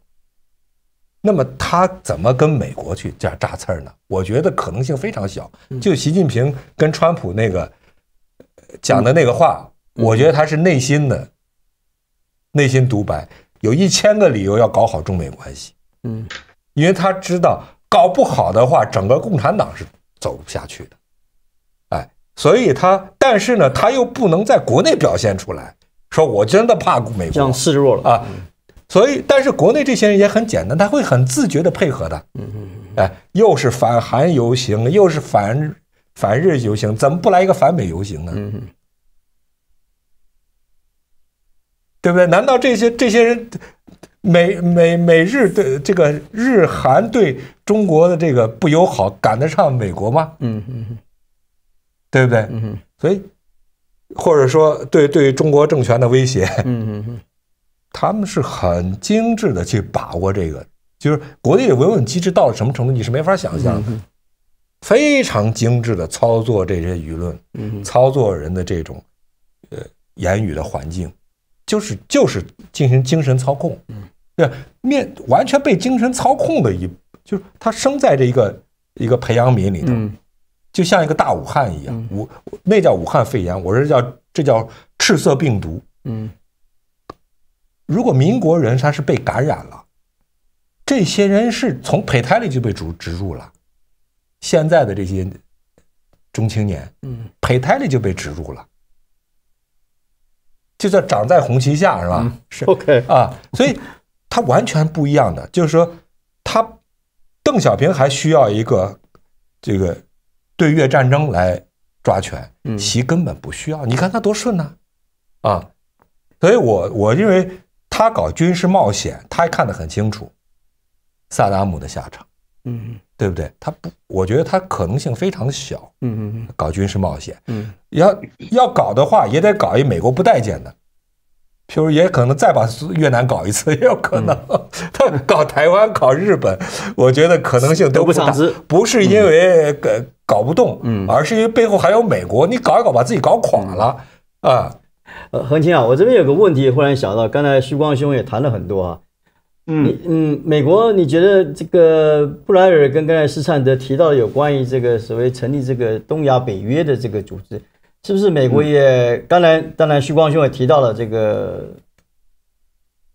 那么他怎么跟美国去加扎刺儿呢？我觉得可能性非常小。就习近平跟川普那个讲的那个话，我觉得他是内心的内心独白，有一千个理由要搞好中美关系。嗯。因为他知道搞不好的话，整个共产党是走不下去的，哎，所以他但是呢，他又不能在国内表现出来，说我真的怕美国，这样示弱了啊，所以但是国内这些人也很简单，他会很自觉的配合的，嗯嗯哎，又是反韩游行，又是反反日游行，怎么不来一个反美游行呢？嗯，对不对？难道这些这些人？美美美日对这个日韩对中国的这个不友好，赶得上美国吗？嗯嗯，对不对？嗯，所以或者说对对中国政权的威胁，嗯嗯嗯，他们是很精致的去把握这个，就是国内的维稳机制到了什么程度，你是没法想象的，非常精致的操作这些舆论，嗯，操作人的这种，呃，言语的环境，就是就是进行精神操控，嗯。对，面完全被精神操控的一，就是他生在这一个一个培养皿里头，就像一个大武汉一样，武那叫武汉肺炎，我这叫这叫赤色病毒。嗯，如果民国人他是被感染了，这些人是从胚胎里就被植植入了，现在的这些中青年，嗯，胚胎里就被植入了，就叫长在红旗下是吧？是 OK 啊，所以。他完全不一样的，就是说，他邓小平还需要一个这个对越战争来抓权，习根本不需要。你看他多顺呐，啊，所以我我认为他搞军事冒险，他看得很清楚，萨达姆的下场，嗯，对不对？他不，我觉得他可能性非常小，嗯嗯嗯，搞军事冒险，嗯，要要搞的话，也得搞一美国不待见的。譬如也可能再把越南搞一次，也有可能。他搞台湾、搞日本，我觉得可能性都不大。不是因为搞搞不动，嗯，而是因为背后还有美国，你搞一搞把自己搞垮了啊。恒清啊，我这边有个问题忽然想到，刚才徐光兄也谈了很多啊。嗯嗯，美国，你觉得这个布莱尔跟刚才施灿德提到有关于这个所谓成立这个东亚北约的这个组织？是不是美国也？当然，当然，徐光兄也提到了这个。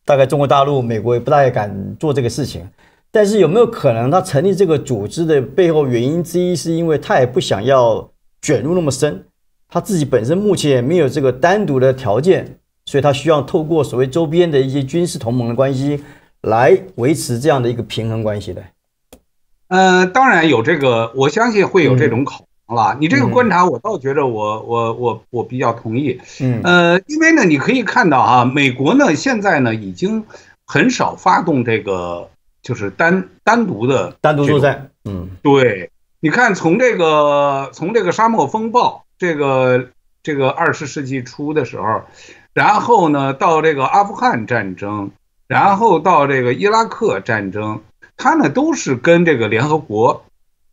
大概中国大陆，美国也不也敢做这个事情。但是有没有可能，他成立这个组织的背后原因之一，是因为他也不想要卷入那么深，他自己本身目前也没有这个单独的条件，所以他需要透过所谓周边的一些军事同盟的关系来维持这样的一个平衡关系的。呃，当然有这个，我相信会有这种考。好了，你这个观察，我倒觉得我我我我比较同意。嗯，呃，因为呢，你可以看到啊，美国呢现在呢已经很少发动这个就是单单独的单独作战。嗯，对。你看，从这个从这个沙漠风暴这个这个二十世纪初的时候，然后呢到这个阿富汗战争，然后到这个伊拉克战争，它呢都是跟这个联合国。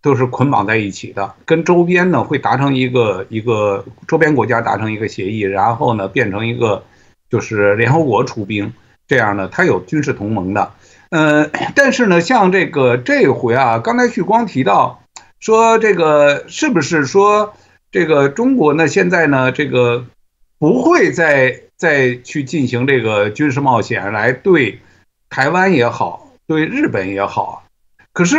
都是捆绑在一起的，跟周边呢会达成一个一个周边国家达成一个协议，然后呢变成一个就是联合国出兵这样呢，它有军事同盟的，呃，但是呢，像这个这回啊，刚才旭光提到说这个是不是说这个中国呢现在呢这个不会再再去进行这个军事冒险来对台湾也好，对日本也好。可是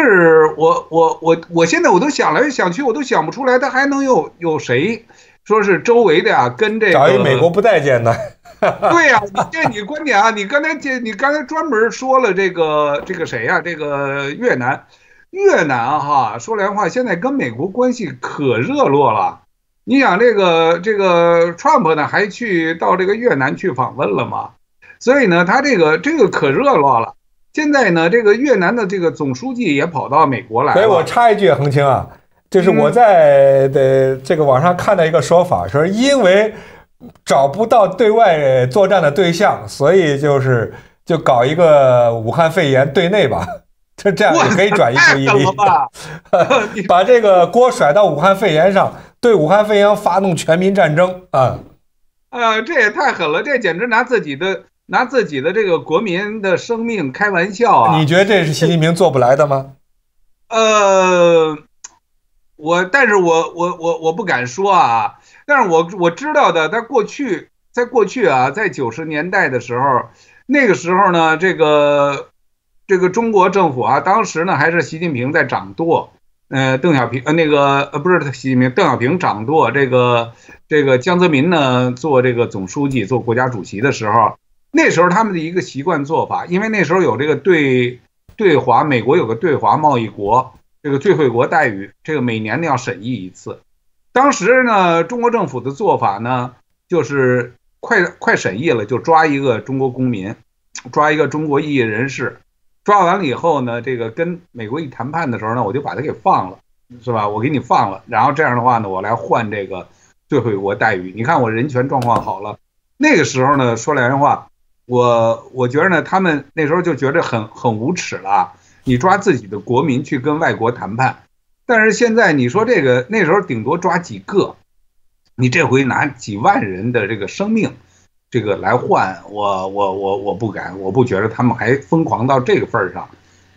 我我我我现在我都想来想去，我都想不出来，他还能有有谁，说是周围的呀，跟这个找一美国不待见的，对呀，这你观点啊，你刚才这你刚才专门说了这个这个谁呀，这个越南，越南哈说来话，现在跟美国关系可热络了。你想这个这个 Trump 呢，还去到这个越南去访问了吗？所以呢，他这个这个可热络了。现在呢，这个越南的这个总书记也跑到美国来了。所以，我插一句，恒清啊，就是我在呃这个网上看到一个说法，说因为找不到对外作战的对象，所以就是就搞一个武汉肺炎对内吧，这 这样也可以转移注意力，把这个锅甩到武汉肺炎上，对武汉肺炎发动全民战争啊！啊，这也太狠了，这简直拿自己的。拿自己的这个国民的生命开玩笑啊！你觉得这是习近平做不来的吗？呃，我但是我我我我不敢说啊，但是我我知道的，在过去，在过去啊，在九十年代的时候，那个时候呢，这个这个中国政府啊，当时呢还是习近平在掌舵，呃，邓小平呃那个呃不是习近平，邓小平掌舵，这个这个江泽民呢做这个总书记、做国家主席的时候。那时候他们的一个习惯做法，因为那时候有这个对对华美国有个对华贸易国这个最惠国待遇，这个每年呢要审议一次。当时呢，中国政府的做法呢，就是快快审议了就抓一个中国公民，抓一个中国异议人士，抓完了以后呢，这个跟美国一谈判的时候呢，我就把他给放了，是吧？我给你放了，然后这样的话呢，我来换这个最惠国待遇。你看我人权状况好了。那个时候呢，说良心话。我我觉得呢，他们那时候就觉得很很无耻了，你抓自己的国民去跟外国谈判，但是现在你说这个那时候顶多抓几个，你这回拿几万人的这个生命，这个来换，我我我我不敢，我不觉得他们还疯狂到这个份儿上，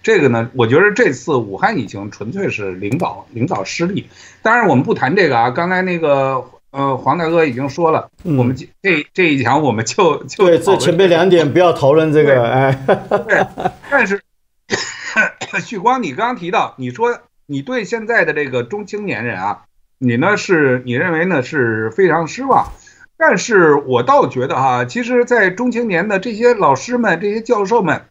这个呢，我觉得这次武汉疫情纯粹是领导领导失利，当然我们不谈这个啊，刚才那个。呃，黄大哥已经说了，我们这这一讲我们就就对，这前面两点不要讨论这个，哎，对。但是旭光，你刚刚提到，你说你对现在的这个中青年人啊，你呢是，你认为呢是非常失望。但是我倒觉得哈，其实，在中青年的这些老师们、这些教授们，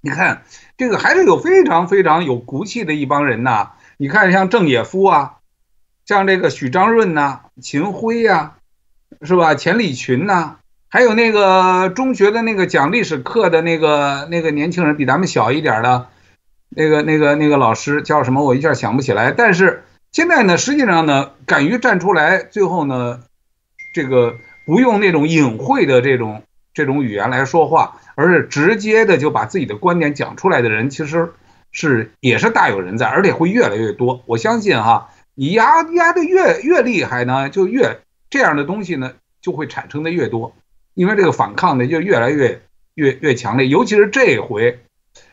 你看，这个还是有非常非常有骨气的一帮人呐。你看，像郑也夫啊。像这个许章润呐、秦辉呀，是吧？钱理群呐，还有那个中学的那个讲历史课的那个那个年轻人，比咱们小一点的，那个那个那个老师叫什么？我一下想不起来。但是现在呢，实际上呢，敢于站出来，最后呢，这个不用那种隐晦的这种这种语言来说话，而是直接的就把自己的观点讲出来的人，其实，是也是大有人在，而且会越来越多。我相信哈。你压压的越越厉害呢，就越这样的东西呢，就会产生的越多，因为这个反抗呢就越来越越越强烈。尤其是这回，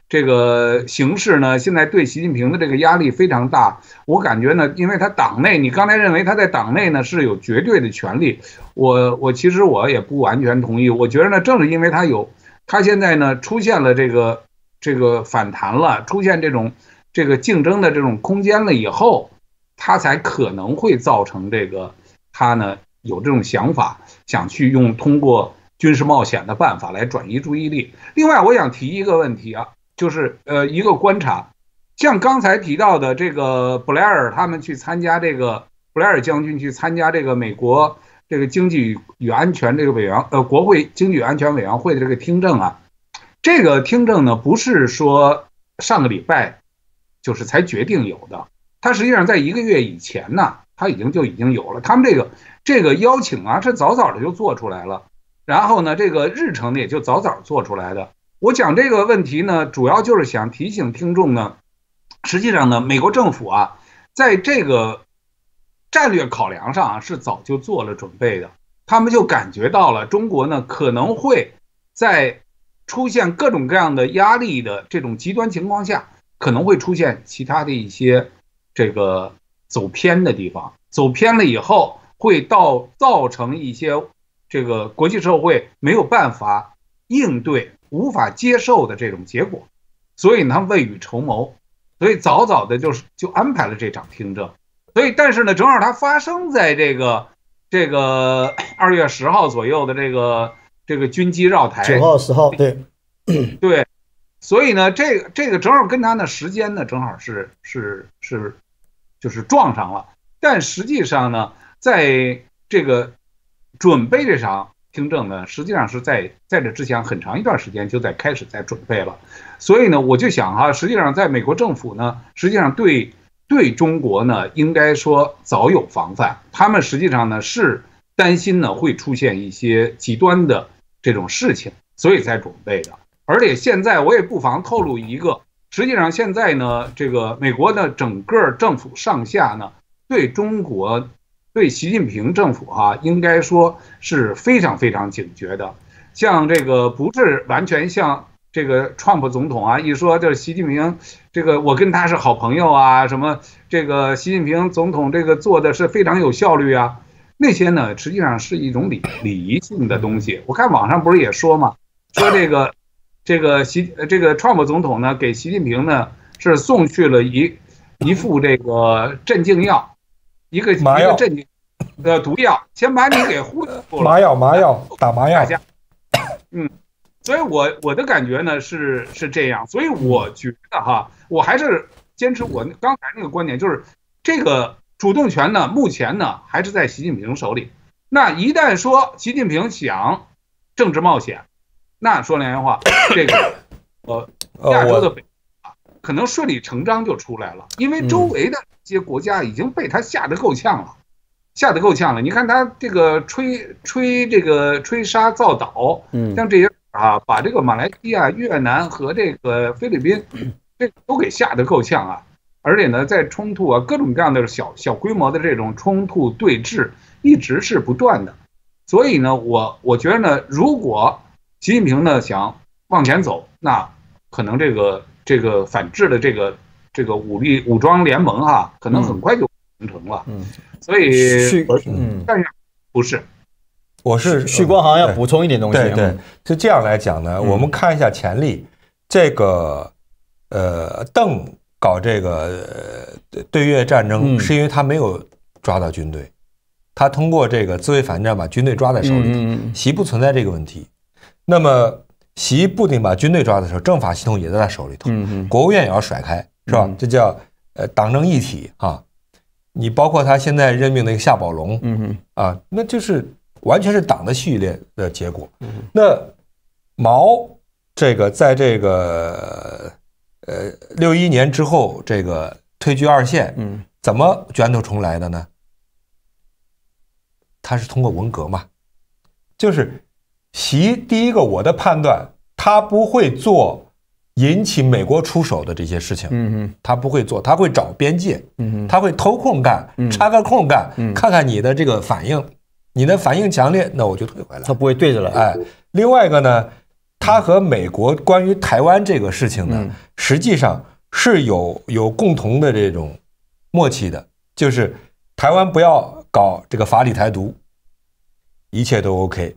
这个形势呢，现在对习近平的这个压力非常大。我感觉呢，因为他党内你刚才认为他在党内呢是有绝对的权利，我我其实我也不完全同意。我觉得呢，正是因为他有他现在呢出现了这个这个反弹了，出现这种这个竞争的这种空间了以后。他才可能会造成这个，他呢有这种想法，想去用通过军事冒险的办法来转移注意力。另外，我想提一个问题啊，就是呃，一个观察，像刚才提到的这个布莱尔他们去参加这个布莱尔将军去参加这个美国这个经济与安全这个委员呃国会经济与安全委员会的这个听证啊，这个听证呢不是说上个礼拜就是才决定有的。他实际上在一个月以前呢，他已经就已经有了他们这个这个邀请啊，是早早的就做出来了。然后呢，这个日程呢也就早早做出来的。我讲这个问题呢，主要就是想提醒听众呢，实际上呢，美国政府啊，在这个战略考量上啊，是早就做了准备的。他们就感觉到了中国呢可能会在出现各种各样的压力的这种极端情况下，可能会出现其他的一些。这个走偏的地方，走偏了以后会到造成一些这个国际社会没有办法应对、无法接受的这种结果，所以呢，未雨绸缪，所以早早的就是就安排了这场听证。所以，但是呢，正好它发生在这个这个 二月十号左右的这个这个军机绕台，九号十号对对，所以呢，这个这个正好跟他呢时间呢正好是是是。就是撞上了，但实际上呢，在这个准备这场听证呢，实际上是在在这之前很长一段时间就在开始在准备了。所以呢，我就想哈，实际上在美国政府呢，实际上对对中国呢，应该说早有防范，他们实际上呢是担心呢会出现一些极端的这种事情，所以才准备的。而且现在我也不妨透露一个。实际上，现在呢，这个美国的整个政府上下呢，对中国、对习近平政府，哈，应该说是非常非常警觉的。像这个不是完全像这个 u m 普总统啊，一说就是习近平，这个我跟他是好朋友啊，什么这个习近平总统这个做的是非常有效率啊，那些呢，实际上是一种礼礼仪性的东西。我看网上不是也说嘛，说这个。这个习这个川普总统呢，给习近平呢是送去了一一副这个镇静药，一个一个镇静的毒药，先把你给忽悠。麻药，麻药，打麻药。嗯，所以我我的感觉呢是是这样，所以我觉得哈，我还是坚持我刚才那个观点，就是这个主动权呢，目前呢还是在习近平手里。那一旦说习近平想政治冒险。那说良心话，这个呃，亚洲的北，可能顺理成章就出来了，因为周围的一些国家已经被他吓得够呛了，吓得够呛了。你看他这个吹吹这个吹沙造岛，嗯，像这些啊，把这个马来西亚、越南和这个菲律宾，这都给吓得够呛啊。而且呢，在冲突啊，各种各样的小小规模的这种冲突对峙，一直是不断的。所以呢，我我觉得呢，如果习近平呢想往前走，那可能这个这个反制的这个这个武力武装联盟哈，可能很快就形成了。嗯，所以但嗯，不是，我是旭光杭要补充一点东西。对对，这样来讲呢，我们看一下潜力。这个呃，邓搞这个对越战争是因为他没有抓到军队，他通过这个自卫反战把军队抓在手里。嗯嗯，习不存在这个问题。那么，习不仅把军队抓的时候，政法系统也在他手里头，国务院也要甩开，是吧？这叫呃党政一体啊。你包括他现在任命那个夏宝龙，嗯啊，那就是完全是党的序列的结果。那毛这个在这个呃六一年之后这个退居二线，嗯，怎么卷土重来的呢？他是通过文革嘛，就是。习第一个，我的判断，他不会做引起美国出手的这些事情。嗯嗯，他不会做，他会找边界。嗯嗯，他会偷空干，插个空干，看看你的这个反应。你的反应强烈，那我就退回来。他不会对着了。哎，另外一个呢，他和美国关于台湾这个事情呢，实际上是有有共同的这种默契的，就是台湾不要搞这个法理台独，一切都 OK。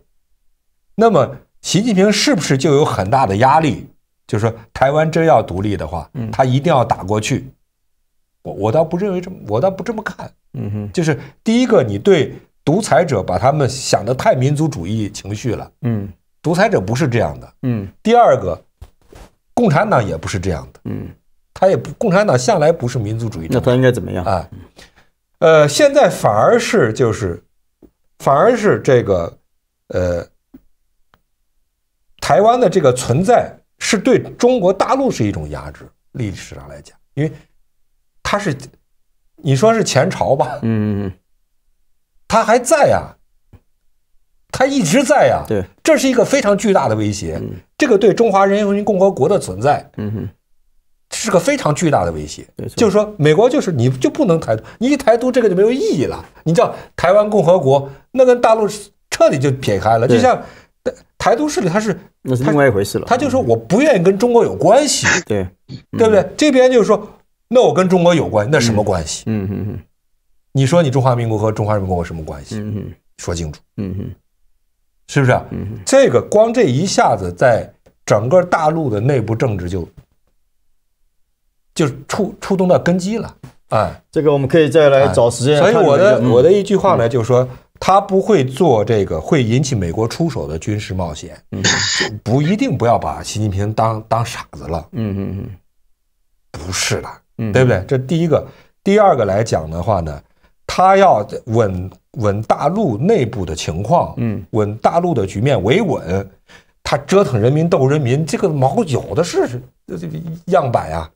那么，习近平是不是就有很大的压力？就是说，台湾真要独立的话，他一定要打过去。我我倒不认为这么，我倒不这么看。嗯哼，就是第一个，你对独裁者把他们想的太民族主义情绪了。嗯，独裁者不是这样的。嗯，第二个，共产党也不是这样的。嗯，他也不，共产党向来不是民族主义者。那他应该怎么样啊？呃，现在反而是就是，反而是这个，呃。台湾的这个存在是对中国大陆是一种压制，历史上来讲，因为它是你说是前朝吧，嗯，它还在啊，它一直在啊，对，这是一个非常巨大的威胁，这个对中华人民共和国的存在，嗯，是个非常巨大的威胁。就是说，美国就是你就不能台独，你一台独这个就没有意义了，你叫台湾共和国，那跟大陆彻底就撇开了，就像。台独势力，他是那是另外一回事了。他就说我不愿意跟中国有关系，对对不对？这边就是说，那我跟中国有关系，那什么关系？嗯嗯嗯，你说你中华民国和中华人民共和国什么关系？嗯嗯，说清楚。嗯嗯，是不是？嗯，这个光这一下子，在整个大陆的内部政治就就触触动到根基了。哎，这个我们可以再来找时间。所以我的我的一句话呢，就是说。他不会做这个会引起美国出手的军事冒险，不一定不要把习近平当当傻子了。嗯嗯嗯，不是的，嗯，对不对？这第一个，第二个来讲的话呢，他要稳稳大陆内部的情况，嗯，稳大陆的局面，维稳。他折腾人民斗人民，这个毛有的是这个样板啊。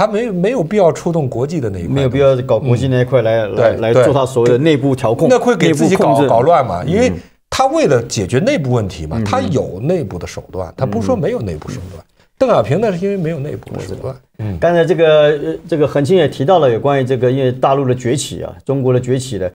他没有没有必要触动国际的那一块，没有必要搞国际那一块来来来做他所谓的内部调控，那会给自己搞搞乱嘛？因为他为了解决内部问题嘛，他有内部的手段，他不是说没有内部手段。邓小平那是因为没有内部手段。嗯，刚才这个这个，恒清也提到了有关于这个，因为大陆的崛起啊，中国的崛起的。